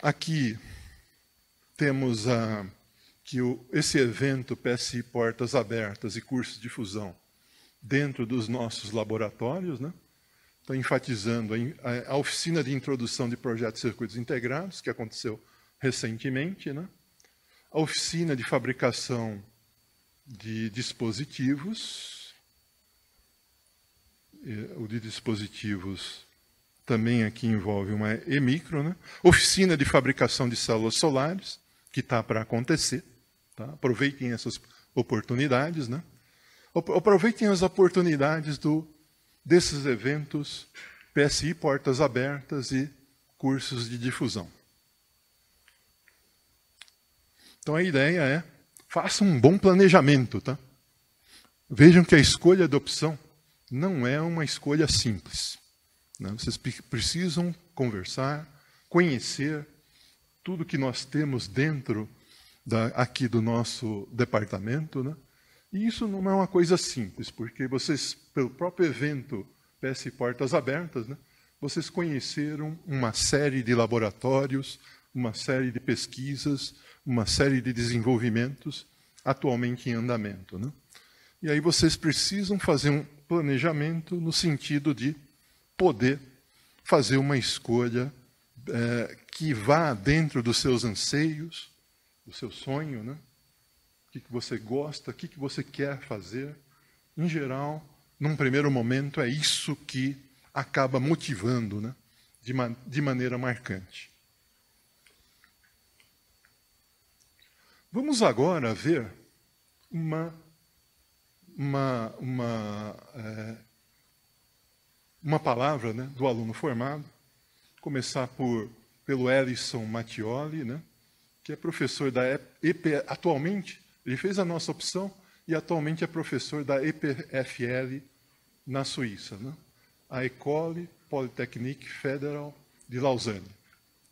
Aqui temos a que o, esse evento PSI Portas Abertas e cursos de fusão dentro dos nossos laboratórios, né? Estou enfatizando a, a, oficina de introdução de projetos de circuitos integrados, que aconteceu recentemente, né? a oficina de fabricação de dispositivos, o de dispositivos também aqui envolve uma e-micro, né? oficina de fabricação de células solares, que está para acontecer, Tá? Aproveitem essas oportunidades, né? Aproveitem as oportunidades do, desses eventos, PSI Portas Abertas e cursos de difusão. Então a ideia é, façam um bom planejamento, tá? Vejam que a escolha da opção não é uma escolha simples. Né? Vocês precisam conversar, conhecer tudo que nós temos dentro da, aqui do nosso departamento. Né? E isso não é uma coisa simples, porque vocês, pelo próprio evento PS Portas Abertas, né, vocês conheceram uma série de laboratórios, uma série de pesquisas, uma série de desenvolvimentos atualmente em andamento. Né? E aí vocês precisam fazer um planejamento no sentido de poder fazer uma escolha é, que vá dentro dos seus anseios, o seu sonho, né? o que, você gosta, o que, que você quer fazer. Em geral, num primeiro momento, é isso que acaba motivando né? de, ma de maneira marcante. Vamos agora ver uma, uma, uma, é, uma palavra né, do aluno formado, começar por, pelo Ellison Mattioli, né, que é professor da EP, atualmente, ele fez a nossa opção e atualmente é professor da EPFL na Suíça, né? a École Polytechnique Federal de Lausanne.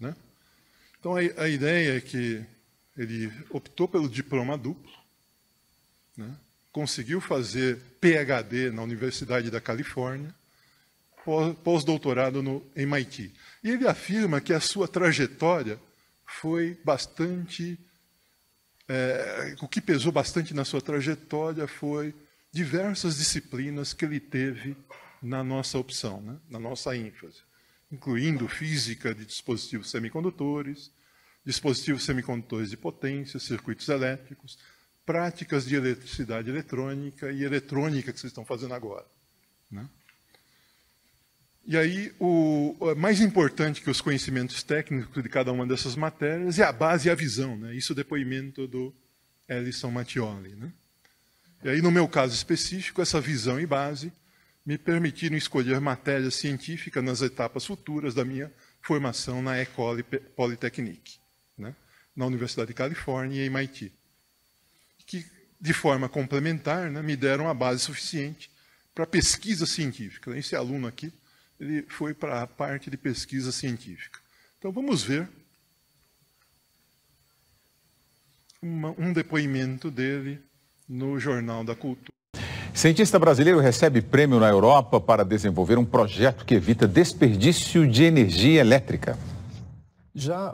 Né? Então a, a ideia é que ele optou pelo diploma duplo, né? conseguiu fazer PhD na Universidade da Califórnia, pós-doutorado no MIT. E ele afirma que a sua trajetória foi bastante. É, o que pesou bastante na sua trajetória foi diversas disciplinas que ele teve na nossa opção, né? na nossa ênfase, incluindo física de dispositivos semicondutores, dispositivos semicondutores de potência, circuitos elétricos, práticas de eletricidade eletrônica e eletrônica que vocês estão fazendo agora. Né? E aí, o mais importante que os conhecimentos técnicos de cada uma dessas matérias é a base e a visão. Né? Isso é o depoimento do Ellison Mattioli. Né? E aí, no meu caso específico, essa visão e base me permitiram escolher matéria científica nas etapas futuras da minha formação na École Polytechnique, né? na Universidade de Califórnia e MIT, que, de forma complementar, né, me deram a base suficiente para pesquisa científica. Esse aluno aqui ele foi para a parte de pesquisa científica. Então vamos ver uma, um depoimento dele no Jornal da Cultura. Cientista brasileiro recebe prêmio na Europa para desenvolver um projeto que evita desperdício de energia elétrica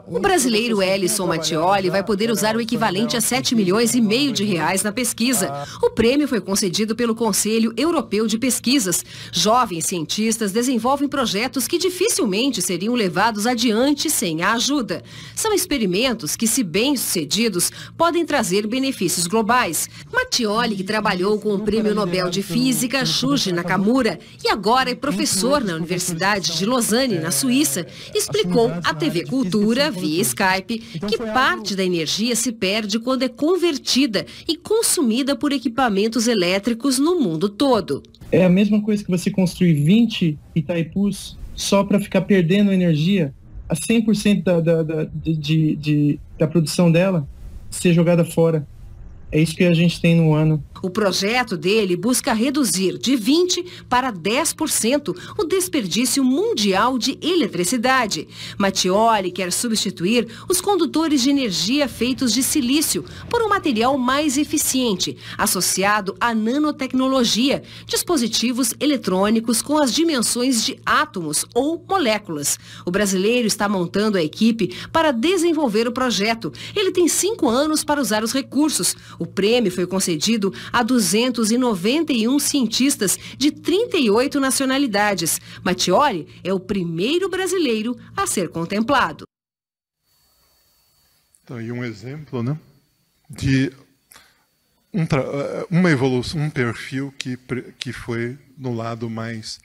o brasileiro Ellison Mattioli vai poder usar o equivalente a 7 milhões e meio de reais na pesquisa. Ah. O prêmio foi concedido pelo Conselho Europeu de Pesquisas. Jovens cientistas desenvolvem projetos que dificilmente seriam levados adiante sem a ajuda. São experimentos que, se bem-sucedidos, podem trazer benefícios globais. Mattioli, que trabalhou com o Prêmio Nobel de Física Shuji Nakamura e agora é professor na Universidade de Lausanne, na Suíça, é, explicou à TV Cultura captura então via Skype que parte da energia se perde quando é convertida e consumida por equipamentos elétricos no mundo todo. É a mesma coisa que você construir 20 Itaipus só para ficar perdendo energia a 100% da, da, da, de, de, da produção dela ser jogada fora. É isso que a gente tem no ano. O projeto dele busca reduzir de 20% para 10% o desperdício mundial de eletricidade. Mattioli quer substituir os condutores de energia feitos de silício por um material mais eficiente, associado à nanotecnologia, dispositivos eletrônicos com as dimensões de átomos ou moléculas. O brasileiro está montando a equipe para desenvolver o projeto. Ele tem cinco anos para usar os recursos. O prêmio foi concedido a 291 cientistas de 38 nacionalidades. Matioli é o primeiro brasileiro a ser contemplado. Então, tá e um exemplo né, de um, eh, uma evolução, um perfil que, que foi no lado mais,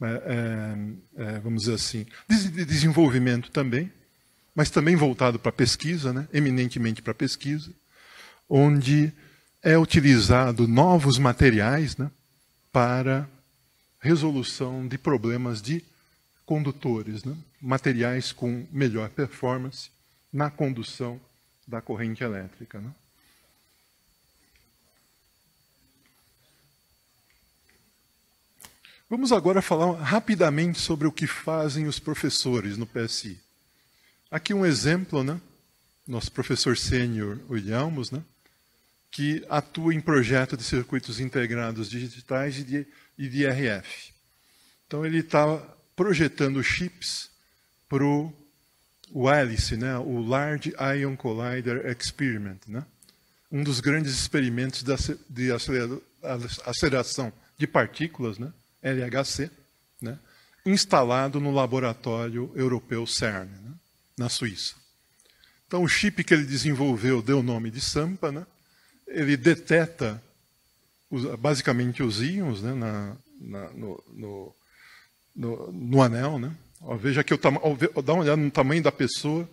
é, é, vamos dizer assim, de desenvolvimento também, mas também voltado para pesquisa, né, eminentemente para pesquisa, onde é utilizado novos materiais né, para resolução de problemas de condutores, né, materiais com melhor performance na condução da corrente elétrica. Né. Vamos agora falar rapidamente sobre o que fazem os professores no PSI. Aqui um exemplo, né? Nosso professor sênior Williams, né? que atua em projeto de circuitos integrados digitais e de, e de RF. Então, ele está projetando chips para o ALICE, né? o Large Ion Collider Experiment, né? um dos grandes experimentos de aceleração de partículas, né? LHC, né? instalado no laboratório europeu CERN, né? na Suíça. Então, o chip que ele desenvolveu deu o nome de SAMPA, né? ele deteta basicamente os íons né, na, na, no, no, no, no, anel. Né? Ó, veja que o dá uma olhada no tamanho da pessoa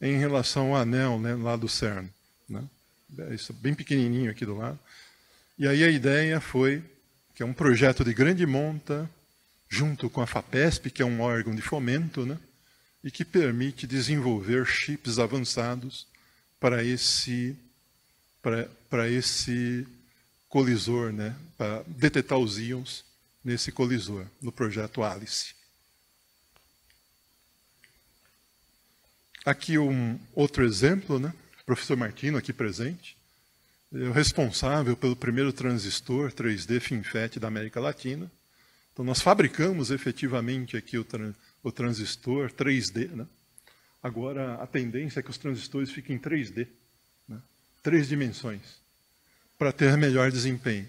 em relação ao anel né, lá do CERN. Né? É isso é bem pequenininho aqui do lado. E aí a ideia foi que é um projeto de grande monta, junto com a FAPESP, que é um órgão de fomento, né? e que permite desenvolver chips avançados para esse para esse colisor, né, para detectar os íons nesse colisor, no projeto Alice. Aqui um outro exemplo, né? professor Martino aqui presente, é o responsável pelo primeiro transistor 3D FinFET da América Latina. Então nós fabricamos efetivamente aqui o, o transistor 3D. Né? Agora a tendência é que os transistores fiquem 3D, né? três dimensões para ter melhor desempenho.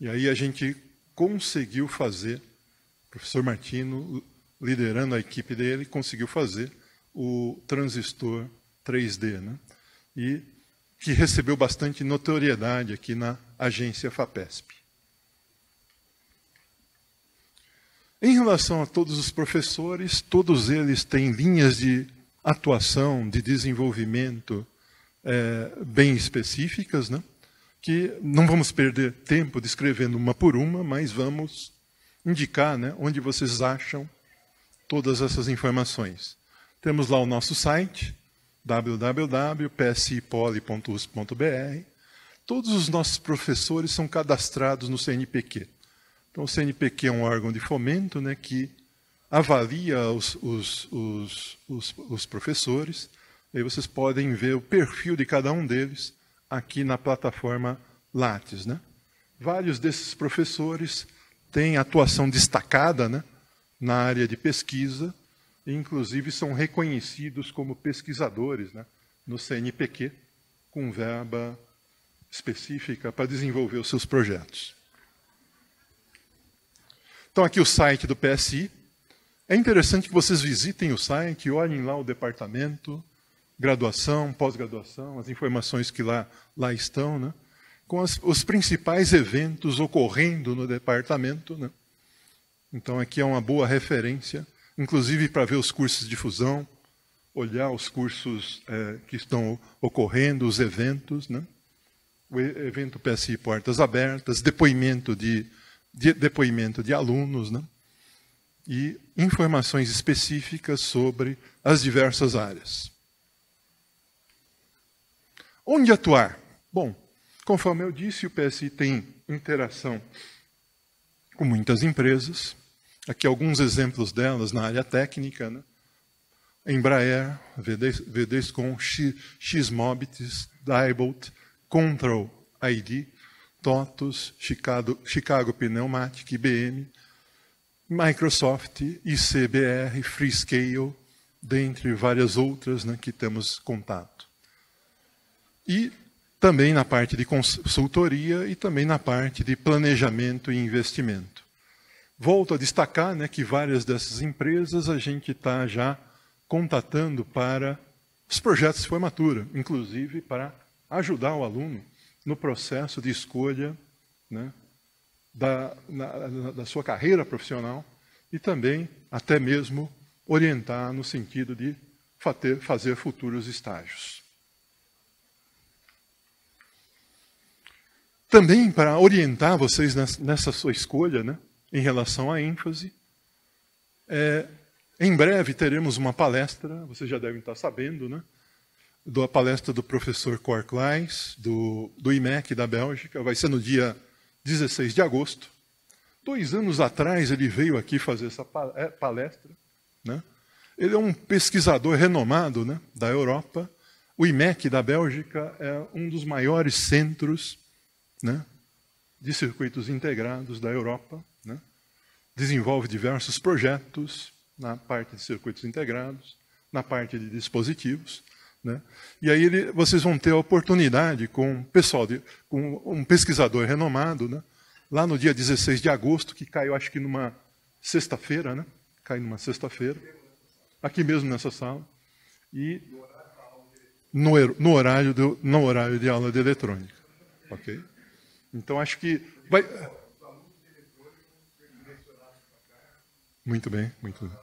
E aí a gente conseguiu fazer, o professor Martino, liderando a equipe dele, conseguiu fazer o transistor 3D, né? e que recebeu bastante notoriedade aqui na agência FAPESP. Em relação a todos os professores, todos eles têm linhas de atuação, de desenvolvimento é, bem específicas, né? que não vamos perder tempo descrevendo uma por uma, mas vamos indicar né, onde vocês acham todas essas informações. Temos lá o nosso site, www.psipoli.us.br. Todos os nossos professores são cadastrados no CNPq. Então, o CNPq é um órgão de fomento né, que avalia os, os, os, os, os professores. Aí vocês podem ver o perfil de cada um deles aqui na plataforma Lattes. Né? Vários desses professores têm atuação destacada né, na área de pesquisa, e inclusive são reconhecidos como pesquisadores né, no CNPq, com verba específica para desenvolver os seus projetos. Então, aqui o site do PSI. É interessante que vocês visitem o site, olhem lá o departamento, graduação, pós-graduação, as informações que lá, lá estão, né? com as, os principais eventos ocorrendo no departamento. Né? Então, aqui é uma boa referência, inclusive para ver os cursos de fusão, olhar os cursos é, que estão ocorrendo, os eventos. Né? O evento PSI Portas Abertas, depoimento de, de depoimento de alunos, né? e informações específicas sobre as diversas áreas. Onde atuar? Bom, conforme eu disse, o PSI tem interação com muitas empresas. Aqui alguns exemplos delas na área técnica, né? Embraer, VDSCOM, Xmobitis, Dybolt, Control ID, TOTUS, Chicago, Chicago Pneumatic, IBM, Microsoft, ICBR, Freescale, dentre várias outras né, que temos contato e também na parte de consultoria e também na parte de planejamento e investimento. Volto a destacar né, que várias dessas empresas a gente está já contatando para os projetos de formatura, inclusive para ajudar o aluno no processo de escolha né, da, na, na, da sua carreira profissional e também até mesmo orientar no sentido de fazer futuros estágios. Também para orientar vocês nessa sua escolha, né, em relação à ênfase, é, em breve teremos uma palestra, vocês já devem estar sabendo, né, da palestra do professor Cor Kleis, do, do IMEC da Bélgica, vai ser no dia 16 de agosto. Dois anos atrás ele veio aqui fazer essa é, palestra. Né? Ele é um pesquisador renomado né, da Europa. O IMEC da Bélgica é um dos maiores centros né, de circuitos integrados da Europa, né, desenvolve diversos projetos na parte de circuitos integrados, na parte de dispositivos. Né? E aí ele, vocês vão ter a oportunidade com pessoal, de, com um pesquisador renomado, né? lá no dia 16 de agosto, que caiu acho que numa sexta-feira, né? numa sexta-feira, aqui mesmo nessa sala, e no, no horário, do, no horário de aula de eletrônica. ok? Então acho que vai. Muito bem, muito bem.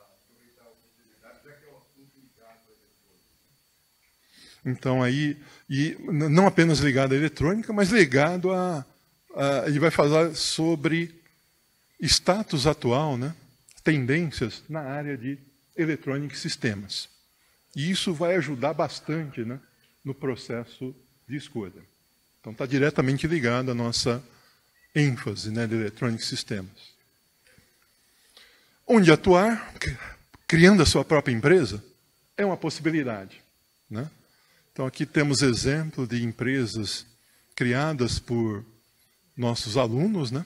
Então aí, e não apenas ligado à eletrônica, mas ligado a, a ele vai falar sobre status atual, né? tendências na área de eletrônica e sistemas. E isso vai ajudar bastante né, no processo de escolha. Então está diretamente ligado à nossa ênfase né, de Electronic Systems. Onde atuar, criando a sua própria empresa, é uma possibilidade. Né? Então aqui temos exemplo de empresas criadas por nossos alunos. Né?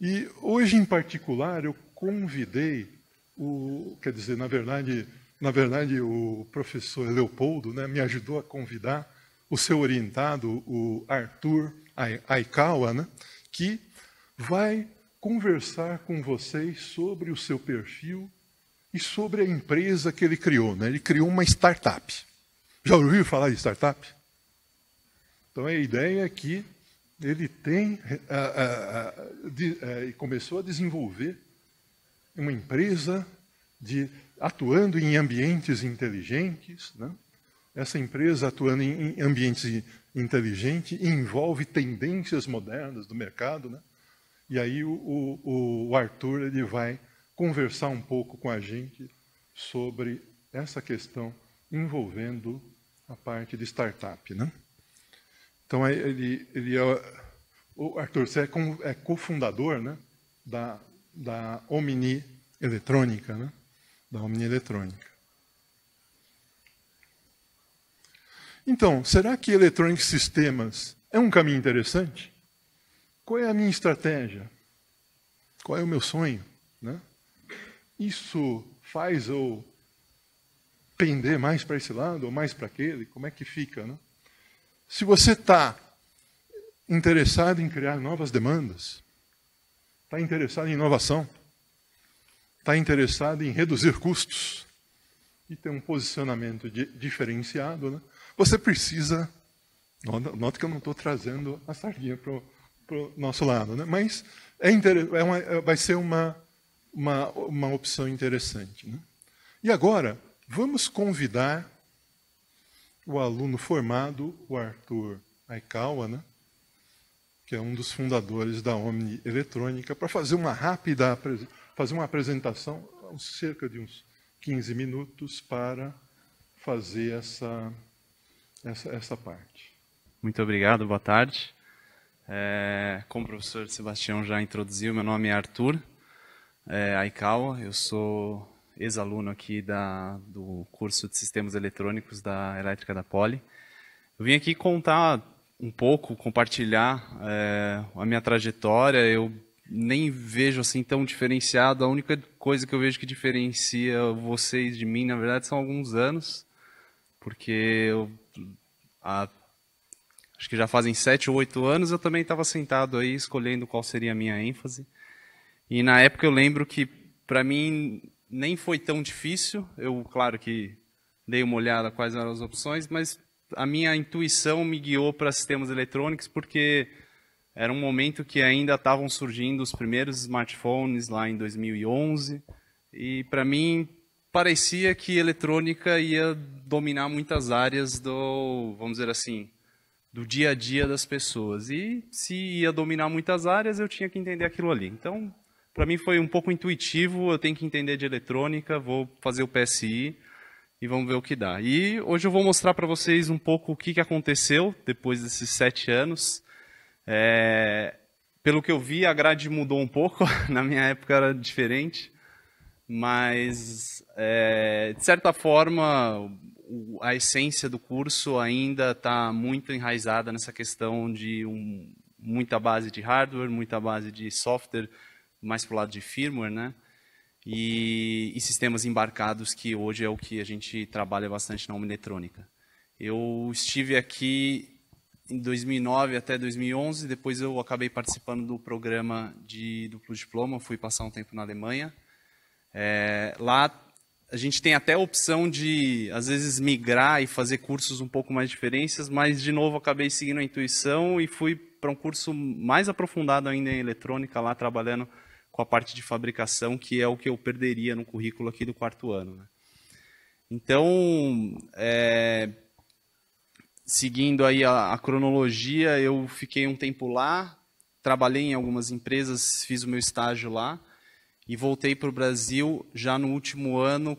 E hoje em particular eu convidei o, quer dizer, na verdade, na verdade o professor Leopoldo né, me ajudou a convidar o seu orientado, o Arthur Aikawa, né, que vai conversar com vocês sobre o seu perfil e sobre a empresa que ele criou. Né? Ele criou uma startup. Já ouviu falar de startup? Então a ideia é que ele tem eh, eh, eh, e começou a desenvolver uma empresa de atuando em ambientes inteligentes, né? Essa empresa, atuando em ambientes inteligentes envolve tendências modernas do mercado. Né? E aí o, o, o Arthur ele vai conversar um pouco com a gente sobre essa questão envolvendo a parte de startup. Né? Então, ele, ele é, o Arthur, você é, é cofundador né, da, da Omni Eletrônica, né, da Omni Eletrônica. Então, será que Electronic Systems é um caminho interessante? Qual é a minha estratégia? Qual é o meu sonho? Né? Isso faz eu pender mais para esse lado ou mais para aquele? Como é que fica? Né? Se você está interessado em criar novas demandas, está interessado em inovação, está interessado em reduzir custos e ter um posicionamento de, diferenciado, né? Você precisa. Nota que eu não estou trazendo a sardinha para o nosso lado, né? mas é, é uma, é, vai ser uma, uma, uma opção interessante. Né? E agora, vamos convidar o aluno formado, o Arthur Aikawa, né? que é um dos fundadores da Omni Eletrônica, para fazer uma rápida fazer uma apresentação, cerca de uns 15 minutos, para fazer essa essa, essa parte. Muito obrigado, boa tarde. É, como o professor Sebastião já introduziu, meu nome é Arthur é, Aikawa, eu sou ex-aluno aqui da, do curso de Sistemas Eletrônicos da Elétrica da Poli. Eu vim aqui contar um pouco, compartilhar é, a minha trajetória. Eu nem vejo assim tão diferenciado. A única coisa que eu vejo que diferencia vocês de mim, na verdade, são alguns anos, porque eu há acho que já fazem sete ou oito anos, eu também estava sentado aí escolhendo qual seria a minha ênfase. E na época eu lembro que para mim nem foi tão difícil. Eu, claro que dei uma olhada quais eram as opções, mas a minha intuição me guiou para sistemas eletrônicos porque era um momento que ainda estavam surgindo os primeiros smartphones lá em 2011 e para mim parecia que eletrônica ia dominar muitas áreas do, vamos dizer assim, do dia a dia das pessoas. E se ia dominar muitas áreas, eu tinha que entender aquilo ali. Então, para mim foi um pouco intuitivo, eu tenho que entender de eletrônica, vou fazer o PSI e vamos ver o que dá. E hoje eu vou mostrar para vocês um pouco o que, que aconteceu depois desses sete anos. É, pelo que eu vi, a grade mudou um pouco, (laughs) na minha época era diferente mas é, de certa forma a essência do curso ainda está muito enraizada nessa questão de um, muita base de hardware, muita base de software, mais para o lado de firmware, né? E, e, sistemas embarcados, que hoje é o que a gente trabalha bastante na Omnetrônica. Eu estive aqui em 2009 até 2011, depois eu acabei participando do programa de duplo diploma, fui passar um tempo na Alemanha, é, lá a gente tem até a opção de, às vezes, migrar e fazer cursos um pouco mais diferentes, mas, de novo, acabei seguindo a intuição e fui para um curso mais aprofundado ainda em eletrônica, lá trabalhando com a parte de fabricação, que é o que eu perderia no currículo aqui do quarto ano. Né? Então, é, seguindo aí a, a cronologia, eu fiquei um tempo lá, trabalhei em algumas empresas, fiz o meu estágio lá, e voltei para o Brasil já no último ano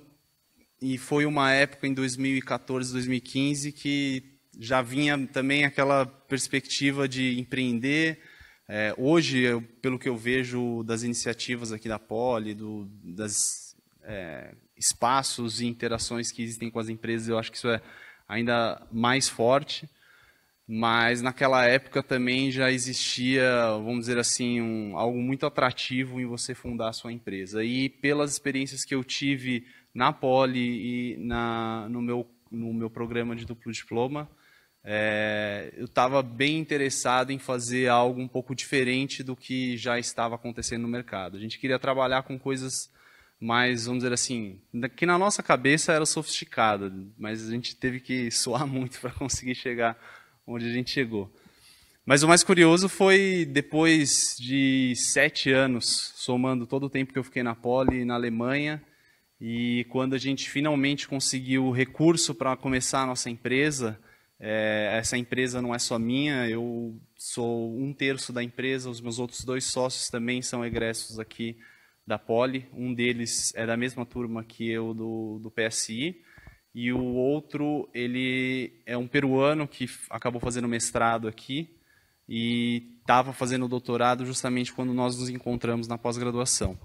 e foi uma época em 2014, 2015 que já vinha também aquela perspectiva de empreender. É, hoje, eu, pelo que eu vejo das iniciativas aqui da Poli, do, das é, espaços e interações que existem com as empresas, eu acho que isso é ainda mais forte mas naquela época também já existia, vamos dizer assim, um, algo muito atrativo em você fundar a sua empresa. E pelas experiências que eu tive na Poli e na, no, meu, no meu programa de duplo diploma, é, eu estava bem interessado em fazer algo um pouco diferente do que já estava acontecendo no mercado. A gente queria trabalhar com coisas mais, vamos dizer assim, que na nossa cabeça era sofisticada, mas a gente teve que (laughs) suar muito para conseguir chegar onde a gente chegou. Mas o mais curioso foi depois de sete anos, somando todo o tempo que eu fiquei na Poli, na Alemanha, e quando a gente finalmente conseguiu o recurso para começar a nossa empresa, é, essa empresa não é só minha, eu sou um terço da empresa, os meus outros dois sócios também são egressos aqui da Poli, um deles é da mesma turma que eu do, do PSI, e o outro ele é um peruano que acabou fazendo mestrado aqui e estava fazendo doutorado justamente quando nós nos encontramos na pós-graduação.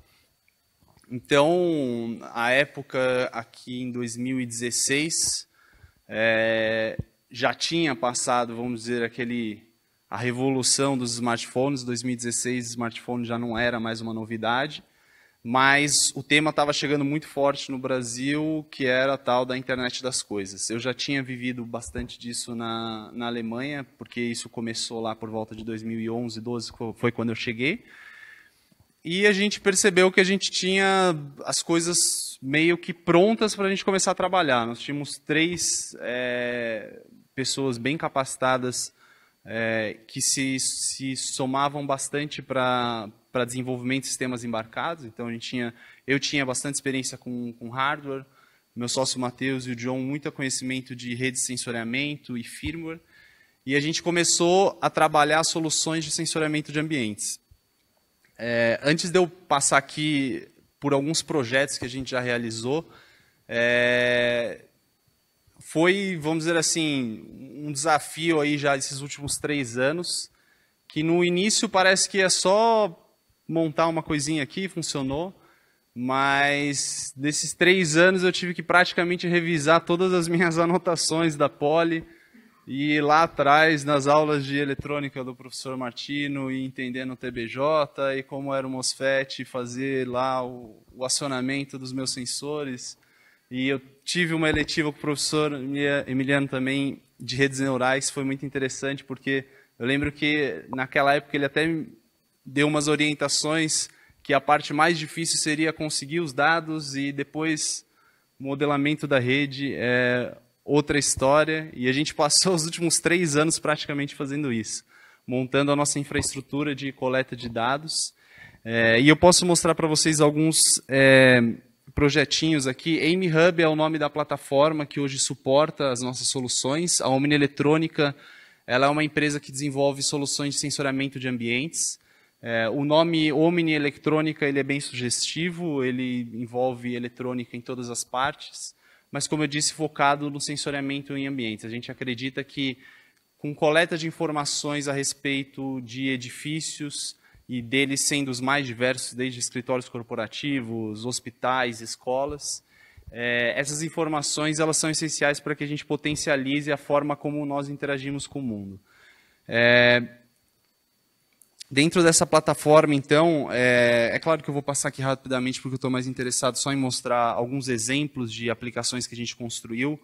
Então, a época aqui em 2016 é, eh, já tinha passado, vamos dizer, aquele a revolução dos smartphones. 2016, smartphone já não era mais uma novidade mas o tema estava chegando muito forte no Brasil, que era tal da internet das coisas. Eu já tinha vivido bastante disso na, na Alemanha, porque isso começou lá por volta de 2011, 12, foi quando eu cheguei. E a gente percebeu que a gente tinha as coisas meio que prontas para a gente começar a trabalhar. Nós tínhamos três é, pessoas bem capacitadas é, que se, se somavam bastante para desenvolvimento de sistemas embarcados. Então, a gente tinha, eu tinha bastante experiência com, com hardware, meu sócio Matheus e o John, muito conhecimento de rede de sensoriamento e firmware. E a gente começou a trabalhar soluções de sensoriamento de ambientes. É, antes de eu passar aqui por alguns projetos que a gente já realizou, é, foi, vamos dizer assim, um desafio aí já esses últimos três anos, que no início parece que é só montar uma coisinha aqui, funcionou, mas nesses três anos eu tive que praticamente revisar todas as (laughs) minhas anotações da Poli, e lá atrás, nas aulas de eletrônica do professor Martino, e entendendo o TBJ, e como era o MOSFET, fazer lá o, o acionamento dos meus sensores, e eu tive uma eletiva com o professor Emiliano também de redes neurais, foi muito interessante porque eu lembro que naquela época ele até deu umas orientações que a parte mais difícil seria conseguir os dados e depois modelamento da rede é outra história e a gente passou os últimos três anos praticamente fazendo isso, montando a nossa infraestrutura de coleta de dados. É, e eu posso mostrar para vocês alguns é, projetinhos aqui. Amy Hub é o nome da plataforma que hoje suporta as nossas soluções. A Omni Eletrônica ela é uma empresa que desenvolve soluções de sensoramento de ambientes. É, o nome Omni Eletrônica ele é bem sugestivo, ele envolve eletrônica em todas as partes, mas, como eu disse, focado no sensoriamento em ambientes. A gente acredita que, com coleta de informações a respeito de edifícios, e deles sendo os mais diversos, desde escritórios corporativos, hospitais, escolas. É, essas informações elas são essenciais para que a gente potencialize a forma como nós interagimos com o mundo. É, dentro dessa plataforma, então, é, é, claro que eu vou passar aqui rapidamente porque eu estou mais interessado só em mostrar alguns exemplos de aplicações que a gente construiu.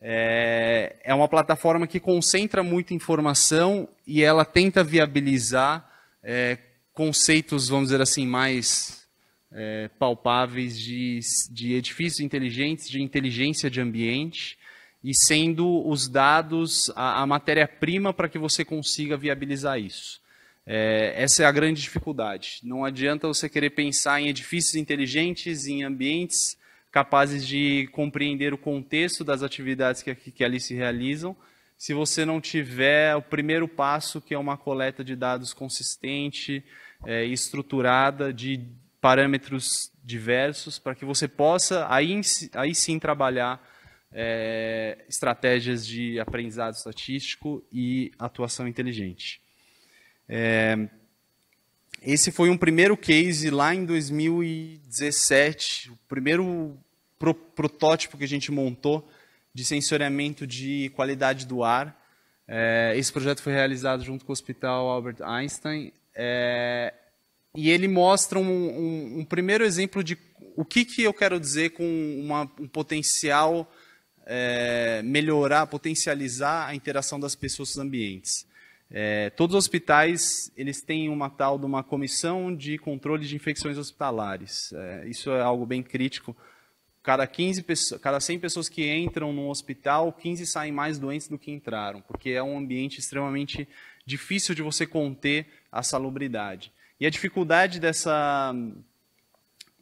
É, é uma plataforma que concentra muita informação e ela tenta viabilizar é, conceitos, vamos dizer assim, mais é, palpáveis de, de edifícios inteligentes, de inteligência de ambiente, e sendo os dados a, a matéria-prima para que você consiga viabilizar isso. É, essa é a grande dificuldade. Não adianta você querer pensar em edifícios inteligentes, em ambientes capazes de compreender o contexto das atividades que, que, ali se realizam, se você não tiver o primeiro passo, que é uma coleta de dados consistente, é, estruturada de parâmetros diversos para que você possa aí, aí sim trabalhar é, estratégias de aprendizado estatístico e atuação inteligente. É, esse foi um primeiro case lá em 2017, o primeiro pro protótipo que a gente montou de sensoriamento de qualidade do ar. É, esse projeto foi realizado junto com o Hospital Albert Einstein é, e ele mostra um, um, um, primeiro exemplo de o que, que eu quero dizer com uma, um potencial é, melhorar, potencializar a interação das pessoas com os ambientes. É, todos os hospitais eles têm uma tal de uma comissão de controle de infecções hospitalares. É, isso é algo bem crítico. Cada 15 pessoas, cada 100 pessoas que entram num hospital, 15 saem mais doentes do que entraram, porque é um ambiente extremamente difícil de você conter a salubridade. E a dificuldade dessa,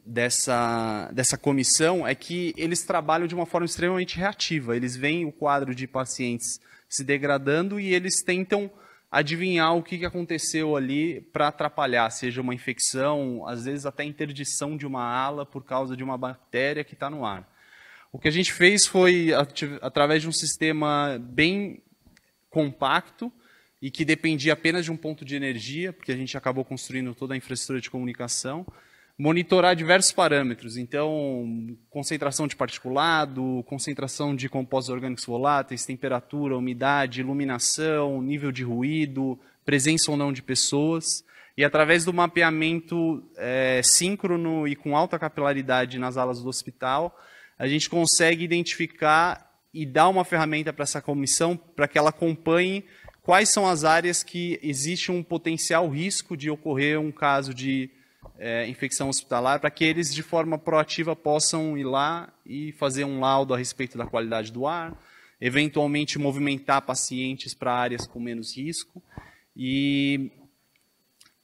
dessa, dessa comissão é que eles trabalham de uma forma extremamente reativa. Eles veem o quadro de pacientes se degradando e eles tentam adivinhar o que aconteceu ali para atrapalhar, seja uma infecção, às vezes até interdição de uma ala por causa de uma bactéria que está no ar. O que a gente fez foi, através de um sistema bem compacto, e que dependia apenas de um ponto de energia, porque a gente acabou construindo toda a infraestrutura de comunicação, monitorar diversos parâmetros, então concentração de particulado, concentração de compostos orgânicos voláteis, temperatura, umidade, iluminação, nível de ruído, presença ou não de pessoas. E através do mapeamento é, síncrono e com alta capilaridade nas alas do hospital, a gente consegue identificar e dar uma ferramenta para essa comissão para que ela acompanhe quais são as áreas que existe um potencial risco de ocorrer um caso de é, infecção hospitalar, para que eles, de forma proativa, possam ir lá e fazer um laudo a respeito da qualidade do ar, eventualmente movimentar pacientes para áreas com menos risco e,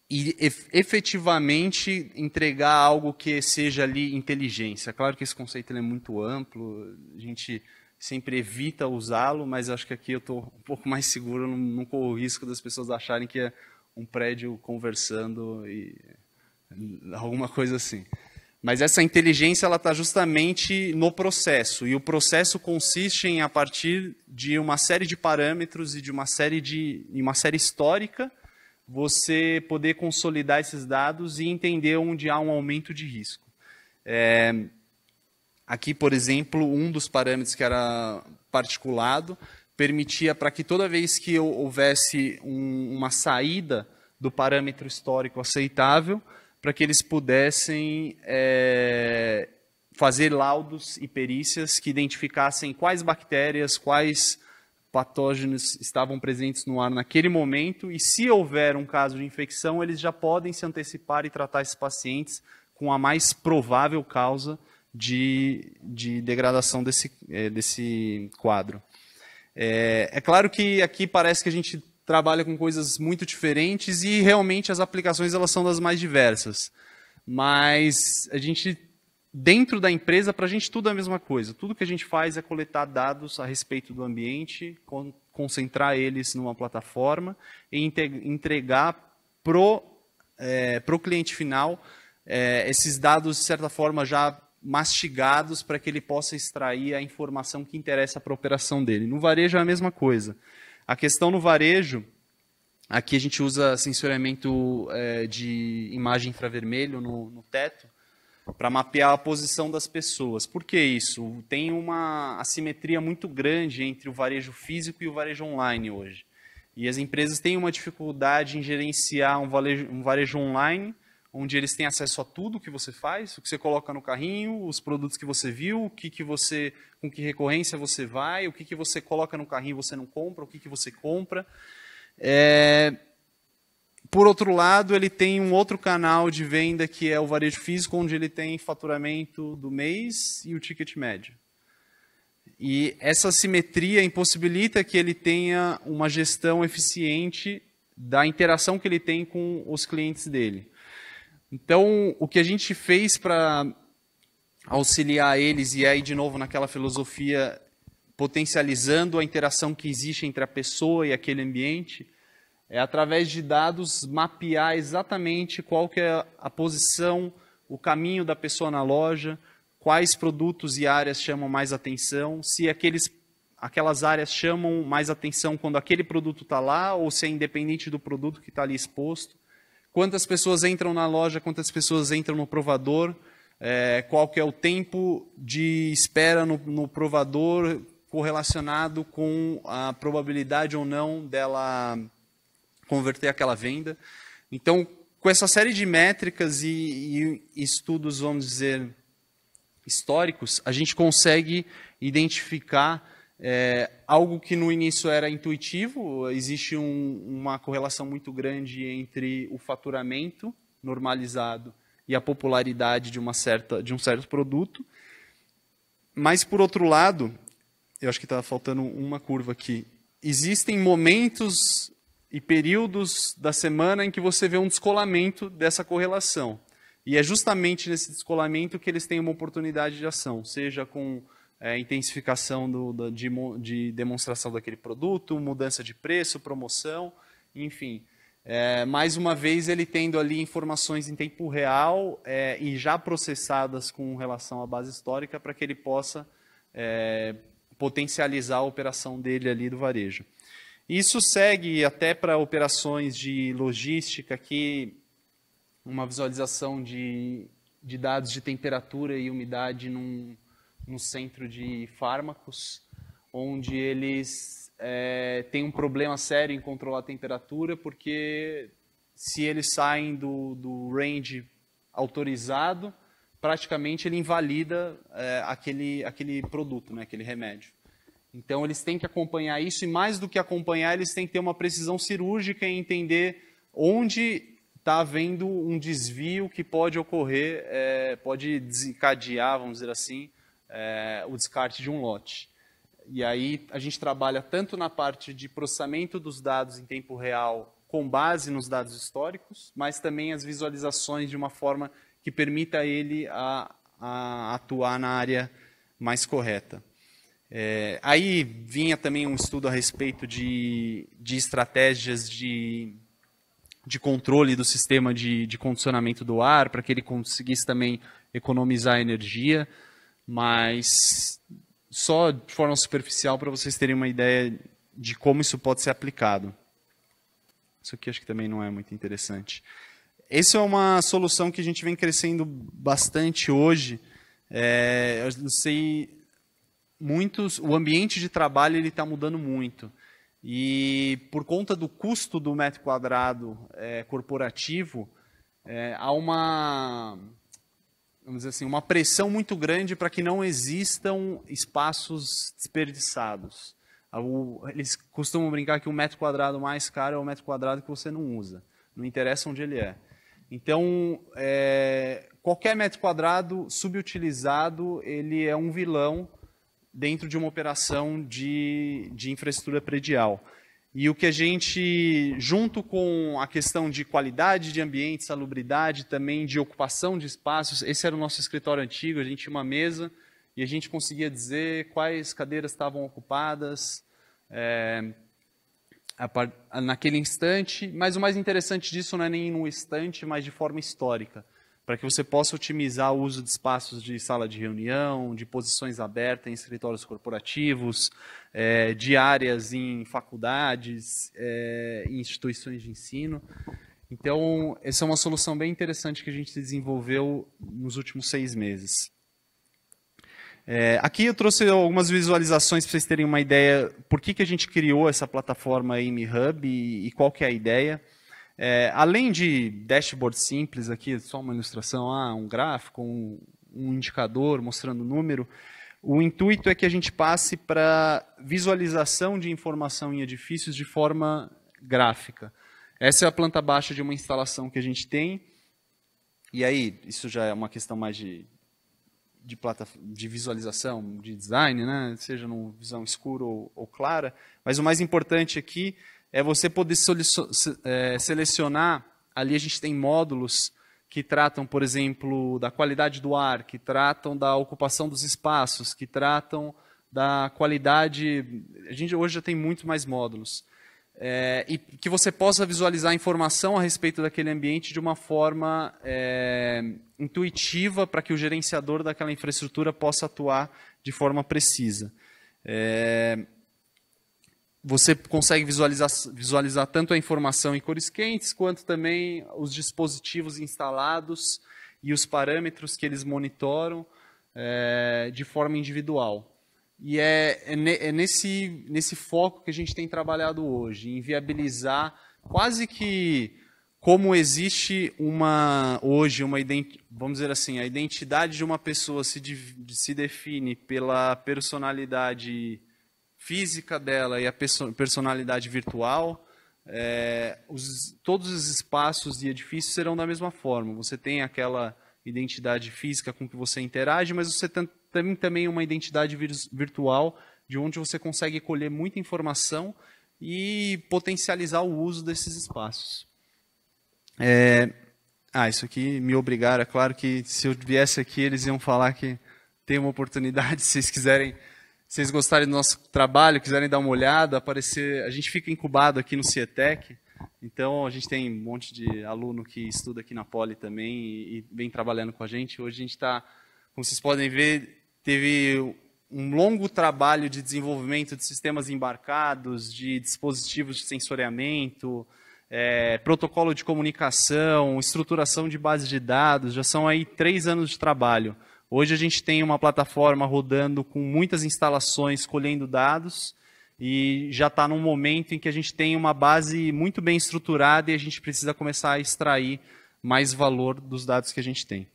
e efetivamente entregar algo que seja ali inteligência. Claro que esse conceito é muito amplo, a gente sempre evita usá-lo, mas acho que aqui eu estou um pouco mais seguro, não, não corro o risco das pessoas acharem que é um prédio conversando e alguma coisa assim. Mas essa inteligência ela está justamente no processo e o processo consiste em a partir de uma série de parâmetros e de uma série de uma série histórica você poder consolidar esses dados e entender onde há um aumento de risco. É, Aqui, por exemplo, um dos parâmetros que era particulado permitia para que toda vez que houvesse um, uma saída do parâmetro histórico aceitável, para que eles pudessem é, fazer laudos e perícias que identificassem quais bactérias, quais patógenos estavam presentes no ar naquele momento e se houver um caso de infecção, eles já podem se antecipar e tratar esses pacientes com a mais provável causa de, de degradação desse, é, desse quadro. É, é claro que aqui parece que a gente trabalha com coisas muito diferentes e realmente as aplicações elas são das mais diversas. Mas a gente dentro da empresa, para a gente tudo é a mesma coisa. Tudo que a gente faz é coletar dados a respeito do ambiente, concentrar eles numa plataforma e entregar pro é, pro cliente final é, esses dados de certa forma já mastigados para que ele possa extrair a informação que interessa para a operação dele. No varejo é a mesma coisa. A questão no varejo, aqui a gente usa sensoriamento é, de imagem infravermelho no, no teto para mapear a posição das pessoas. Por que isso? Tem uma assimetria muito grande entre o varejo físico e o varejo online hoje. E as empresas têm uma dificuldade em gerenciar um varejo, um varejo online onde eles têm acesso a tudo que você faz, o que você coloca no carrinho, os produtos que você viu, o que, que você, com que recorrência você vai, o que, que você coloca no carrinho e você não compra, o que, que você compra. É... Por outro lado, ele tem um outro canal de venda que é o varejo físico, onde ele tem faturamento do mês e o ticket médio. E essa simetria impossibilita que ele tenha uma gestão eficiente da interação que ele tem com os clientes dele. Então, o que a gente fez para auxiliar eles, e aí de novo naquela filosofia potencializando a interação que existe entre a pessoa e aquele ambiente, é através de dados mapear exatamente qual que é a posição, o caminho da pessoa na loja, quais produtos e áreas chamam mais atenção, se aqueles, aquelas áreas chamam mais atenção quando aquele produto está lá ou se é independente do produto que está ali exposto quantas pessoas entram na loja, quantas pessoas entram no provador, é, qual que é o tempo de espera no, no provador correlacionado com a probabilidade ou não dela converter aquela venda. Então, com essa série de métricas e, e estudos, vamos dizer, históricos, a gente consegue identificar é, algo que no início era intuitivo, existe um, uma correlação muito grande entre o faturamento normalizado e a popularidade de, uma certa, de um certo produto. Mas, por outro lado, eu acho que está faltando uma curva aqui. Existem momentos e períodos da semana em que você vê um descolamento dessa correlação. E é justamente nesse descolamento que eles têm uma oportunidade de ação, seja com é, intensificação do, de, de, demonstração daquele produto, mudança de preço, promoção, enfim. É, mais uma vez, ele tendo ali informações em tempo real é, e já processadas com relação à base histórica para que ele possa é, potencializar a operação dele ali do varejo. Isso segue até para operações de logística, que uma visualização de, de dados de temperatura e umidade num, no centro de fármacos, onde eles é, têm um problema sério em controlar a temperatura, porque se eles saem do, do range autorizado, praticamente ele invalida é, aquele, aquele produto, né, aquele remédio. Então, eles têm que acompanhar isso, e mais do que acompanhar, eles têm que ter uma precisão cirúrgica e entender onde está havendo um desvio que pode ocorrer, é, pode desencadear, vamos dizer assim, é, o descarte de um lote. E aí a gente trabalha tanto na parte de processamento dos dados em tempo real com base nos dados históricos, mas também as visualizações de uma forma que permita ele a, a atuar na área mais correta. É, aí vinha também um estudo a respeito de, de estratégias de, de controle do sistema de, de condicionamento do ar, para que ele conseguisse também economizar energia mas só de forma superficial para vocês terem uma ideia de como isso pode ser aplicado. Isso aqui acho que também não é muito interessante. Essa é uma solução que a gente vem crescendo bastante hoje. É, eu sei muitos, o ambiente de trabalho ele está mudando muito. E por conta do custo do metro quadrado é, corporativo, é, há uma vamos dizer assim, uma pressão muito grande para que não existam espaços desperdiçados. Ah, eles costumam brincar que o metro quadrado mais caro é o metro quadrado que você não usa. Não interessa onde ele é. Então, é, qualquer metro quadrado subutilizado, ele é um vilão dentro de uma operação de, de infraestrutura predial. E o que a gente, junto com a questão de qualidade de ambiente, salubridade, também de ocupação de espaços, esse era o nosso escritório antigo, a gente tinha uma mesa e a gente conseguia dizer quais cadeiras estavam ocupadas é, a, naquele instante. Mas o mais interessante disso não é nem no instante, mas de forma histórica para que você possa otimizar o uso de espaços de sala de reunião, de posições abertas em escritórios corporativos, é, de áreas em faculdades, é, em instituições de ensino. Então, essa é uma solução bem interessante que a gente desenvolveu nos últimos seis meses. É, aqui eu trouxe algumas visualizações para vocês terem uma ideia por que, que a gente criou essa plataforma AIM Hub e, e qual que é a ideia. É, além de dashboard simples aqui, só uma ilustração, ah, um gráfico, um, um indicador mostrando o número, o intuito é que a gente passe para visualização de informação em edifícios de forma gráfica. Essa é a planta baixa de uma instalação que a gente tem. E aí, isso já é uma questão mais de, de, plata, de visualização, de design, né? seja numa visão escura ou, ou clara. Mas o mais importante aqui é é você poder é, selecionar. Ali a gente tem módulos que tratam, por exemplo, da qualidade do ar, que tratam da ocupação dos espaços, que tratam da qualidade. A gente hoje já tem muito mais módulos. É, e que você possa visualizar a informação a respeito daquele ambiente de uma forma é, intuitiva para que o gerenciador daquela infraestrutura possa atuar de forma precisa. É, você consegue visualizar, visualizar tanto a informação em cores quentes, quanto também os dispositivos instalados e os parâmetros que eles monitoram é, de forma individual. E é, é, é, nesse, nesse foco que a gente tem trabalhado hoje, em viabilizar quase que como existe uma hoje uma vamos dizer assim a identidade de uma pessoa se, de, se define pela personalidade física dela e a personalidade virtual, é, os, todos os espaços e edifícios serão da mesma forma. Você tem aquela identidade física com que você interage, mas você tem também uma identidade virtual de onde você consegue colher muita informação e potencializar o uso desses espaços. É, ah, isso aqui me obrigaram. É claro que se eu viesse aqui, eles iam falar que tem uma oportunidade, (laughs) se vocês quiserem vocês gostarem do nosso trabalho, quiserem dar uma olhada, aparecer. A gente fica incubado aqui no Cietec, então a gente tem um monte de aluno que estuda aqui na Poli também e, e vem trabalhando com a gente. Hoje a gente está, como vocês podem ver, teve um longo trabalho de desenvolvimento de sistemas embarcados, de dispositivos de sensoriamento, é, protocolo de comunicação, estruturação de bases de dados. Já são aí três anos de trabalho. Hoje a gente tem uma plataforma rodando com muitas instalações colhendo dados e já está num momento em que a gente tem uma base muito bem estruturada e a gente precisa começar a extrair mais valor dos dados que a gente tem.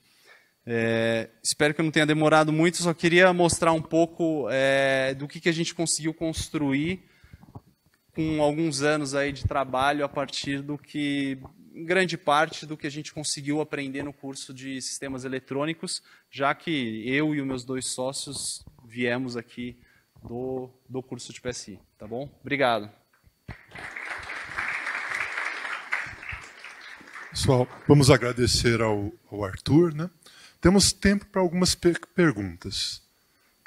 É, espero que eu não tenha demorado muito, só queria mostrar um pouco é, do que, que a gente conseguiu construir com alguns anos aí de trabalho a partir do que grande parte do que a gente conseguiu aprender no curso de sistemas eletrônicos, já que eu e os meus dois sócios viemos aqui do, do curso de PSI, tá bom? Obrigado. Pessoal, vamos agradecer ao, ao Arthur, né? Temos tempo para algumas per perguntas.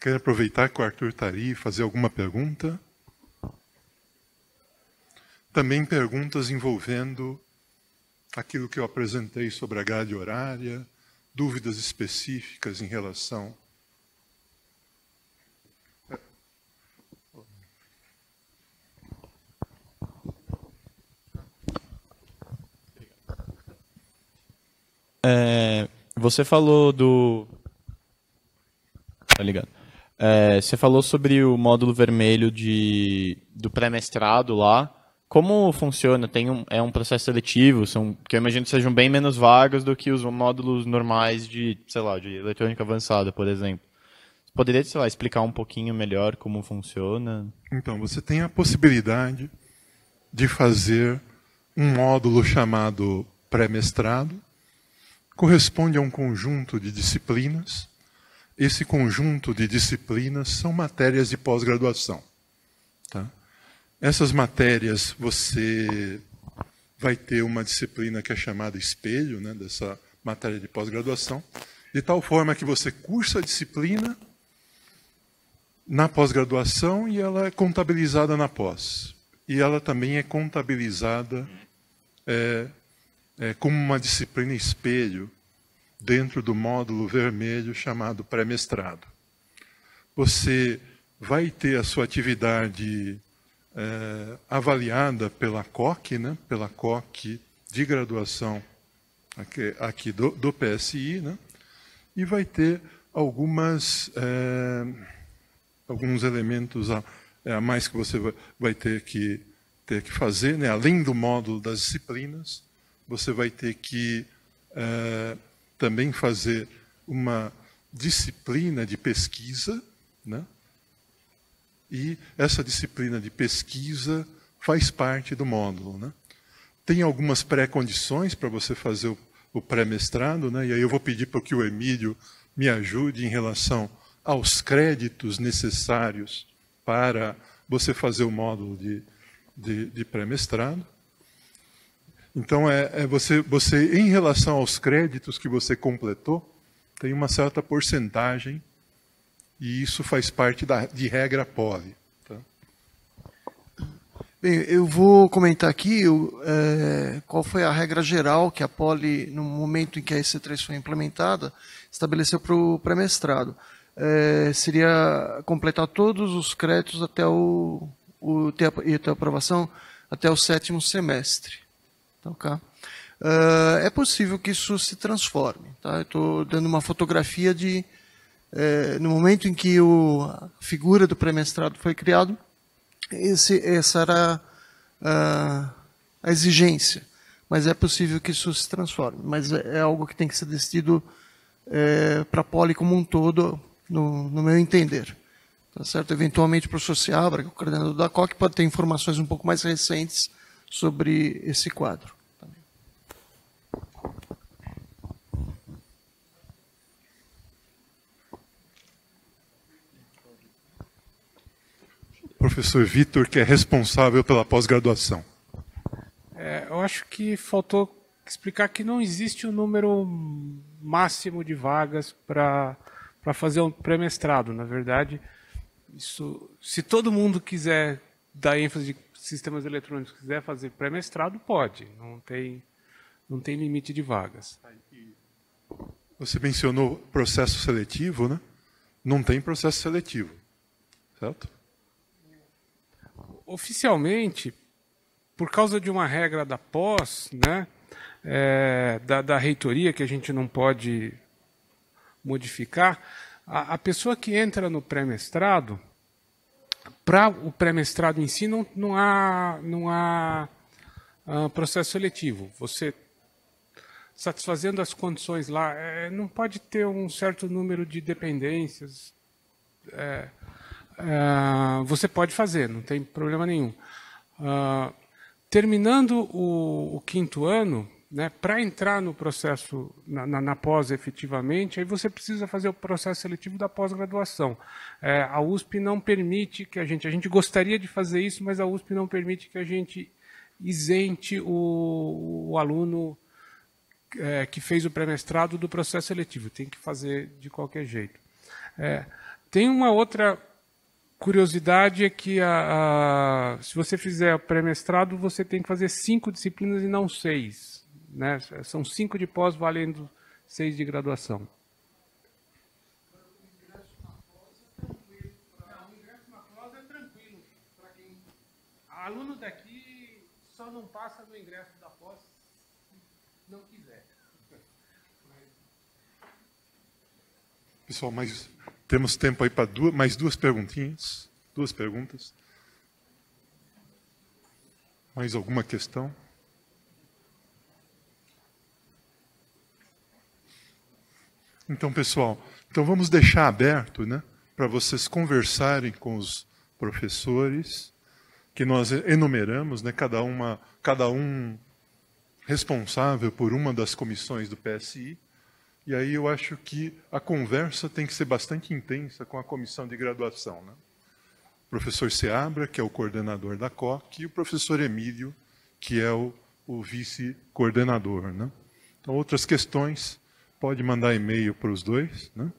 Quer aproveitar que o Arthur está aí e fazer alguma pergunta? Também perguntas envolvendo aquilo que eu apresentei sobre a grade horária, dúvidas específicas em relação. É, você falou do. Tá ligado? É, você falou sobre o módulo vermelho de, do pré-mestrado lá. Como funciona? Tem um, é um processo seletivo, são, que eu imagino que sejam bem menos vagas do que os módulos normais de, sei lá, de eletrônica avançada, por exemplo. Você poderia, sei lá, explicar um pouquinho melhor como funciona? Então, você tem a possibilidade de fazer um módulo chamado pré-mestrado, corresponde a um conjunto de disciplinas. Esse conjunto de disciplinas são matérias de pós-graduação. Tá? Essas matérias você vai ter uma disciplina que é chamada espelho, né, dessa matéria de pós-graduação, de tal forma que você cursa a disciplina na pós-graduação e ela é contabilizada na pós. E ela também é contabilizada é, é, como uma disciplina espelho dentro do módulo vermelho chamado pré-mestrado. Você vai ter a sua atividade é, avaliada pela COC, né, pela COC de graduação aqui, aqui do, do, PSI, né, e vai ter algumas é, alguns elementos a, é, a, mais que você vai, ter que ter que fazer, né, além do módulo das disciplinas, você vai ter que é, também fazer uma disciplina de pesquisa, né, e essa disciplina de pesquisa faz parte do módulo. Né? Tem algumas pré-condições para você fazer o, o pré-mestrado, né? e aí eu vou pedir para que o Emílio me ajude em relação aos créditos necessários para você fazer o módulo de, de, de pré-mestrado. Então, é, é você, você, em relação aos créditos que você completou, tem uma certa porcentagem e isso faz parte da, de regra POV. Tá? Bem, eu vou comentar aqui eu, é, qual foi a regra geral que a Poli, no momento em que a EC3 foi implementada, estabeleceu para o pré-mestrado. É, seria completar todos os créditos até o, o ter, ter aprovação até o sétimo semestre. Então, cá Uh, é possível que isso se transforme. Tá? estou dando uma fotografia de é, no momento em que o, a figura do pré-mestrado foi criado, esse, essa era a, a, exigência. Mas é possível que isso se transforme. Mas é, é algo que tem que ser decidido é, para a Poli como um todo, no, no meu entender. Tá certo? Eventualmente o professor Seabra, que é o coordenador da COC, pode ter informações um pouco mais recentes sobre esse quadro. professor Vitor, que é responsável pela pós-graduação. É, eu acho que faltou explicar que não existe um número máximo de vagas para fazer um pré-mestrado. Na verdade, isso, se todo mundo quiser dar ênfase de sistemas eletrônicos, quiser fazer pré-mestrado, pode. Não tem, não tem limite de vagas. Tá, você mencionou processo seletivo, né? Não tem processo seletivo, certo? oficialmente, por causa de uma regra da pós, né, é, da, da reitoria, que a gente não pode modificar, a, a pessoa que entra no pré-mestrado, para o pré-mestrado em si, não, não há, não há uh, processo seletivo. Você satisfazendo as condições lá, é, não pode ter um certo número de dependências. É, ah, você pode fazer, não tem problema nenhum. Uh, terminando o, o, quinto ano, né, para entrar no processo, na, na, na, pós efetivamente, aí você precisa fazer o processo seletivo da pós-graduação. É, a USP não permite que a gente, a gente gostaria de fazer isso, mas a USP não permite que a gente isente o, o aluno é, que fez o pré-mestrado do processo seletivo, tem que fazer de qualquer jeito. É, tem uma outra curiosidade é que a, a, se você fizer o pré-mestrado, você tem que fazer cinco disciplinas e não seis. Né? São cinco de pós valendo seis de graduação. É aluno daqui só não passa no ingresso da pós se não quiser. Pessoal, mas temos tempo aí para duas, mais duas perguntinhas. Duas perguntas. Mais alguma questão? Então, pessoal, então vamos deixar aberto, né, para vocês conversarem com os professores que nós enumeramos, né, cada uma, cada um responsável por uma das comissões do PSI. E aí eu acho que a conversa tem que ser bastante intensa com a comissão de graduação. Né? O professor Seabra, que é o coordenador da COC, e o professor Emílio, que é o, o vice-coordenador. Né? Então, outras questões, pode mandar e-mail para os dois. Né?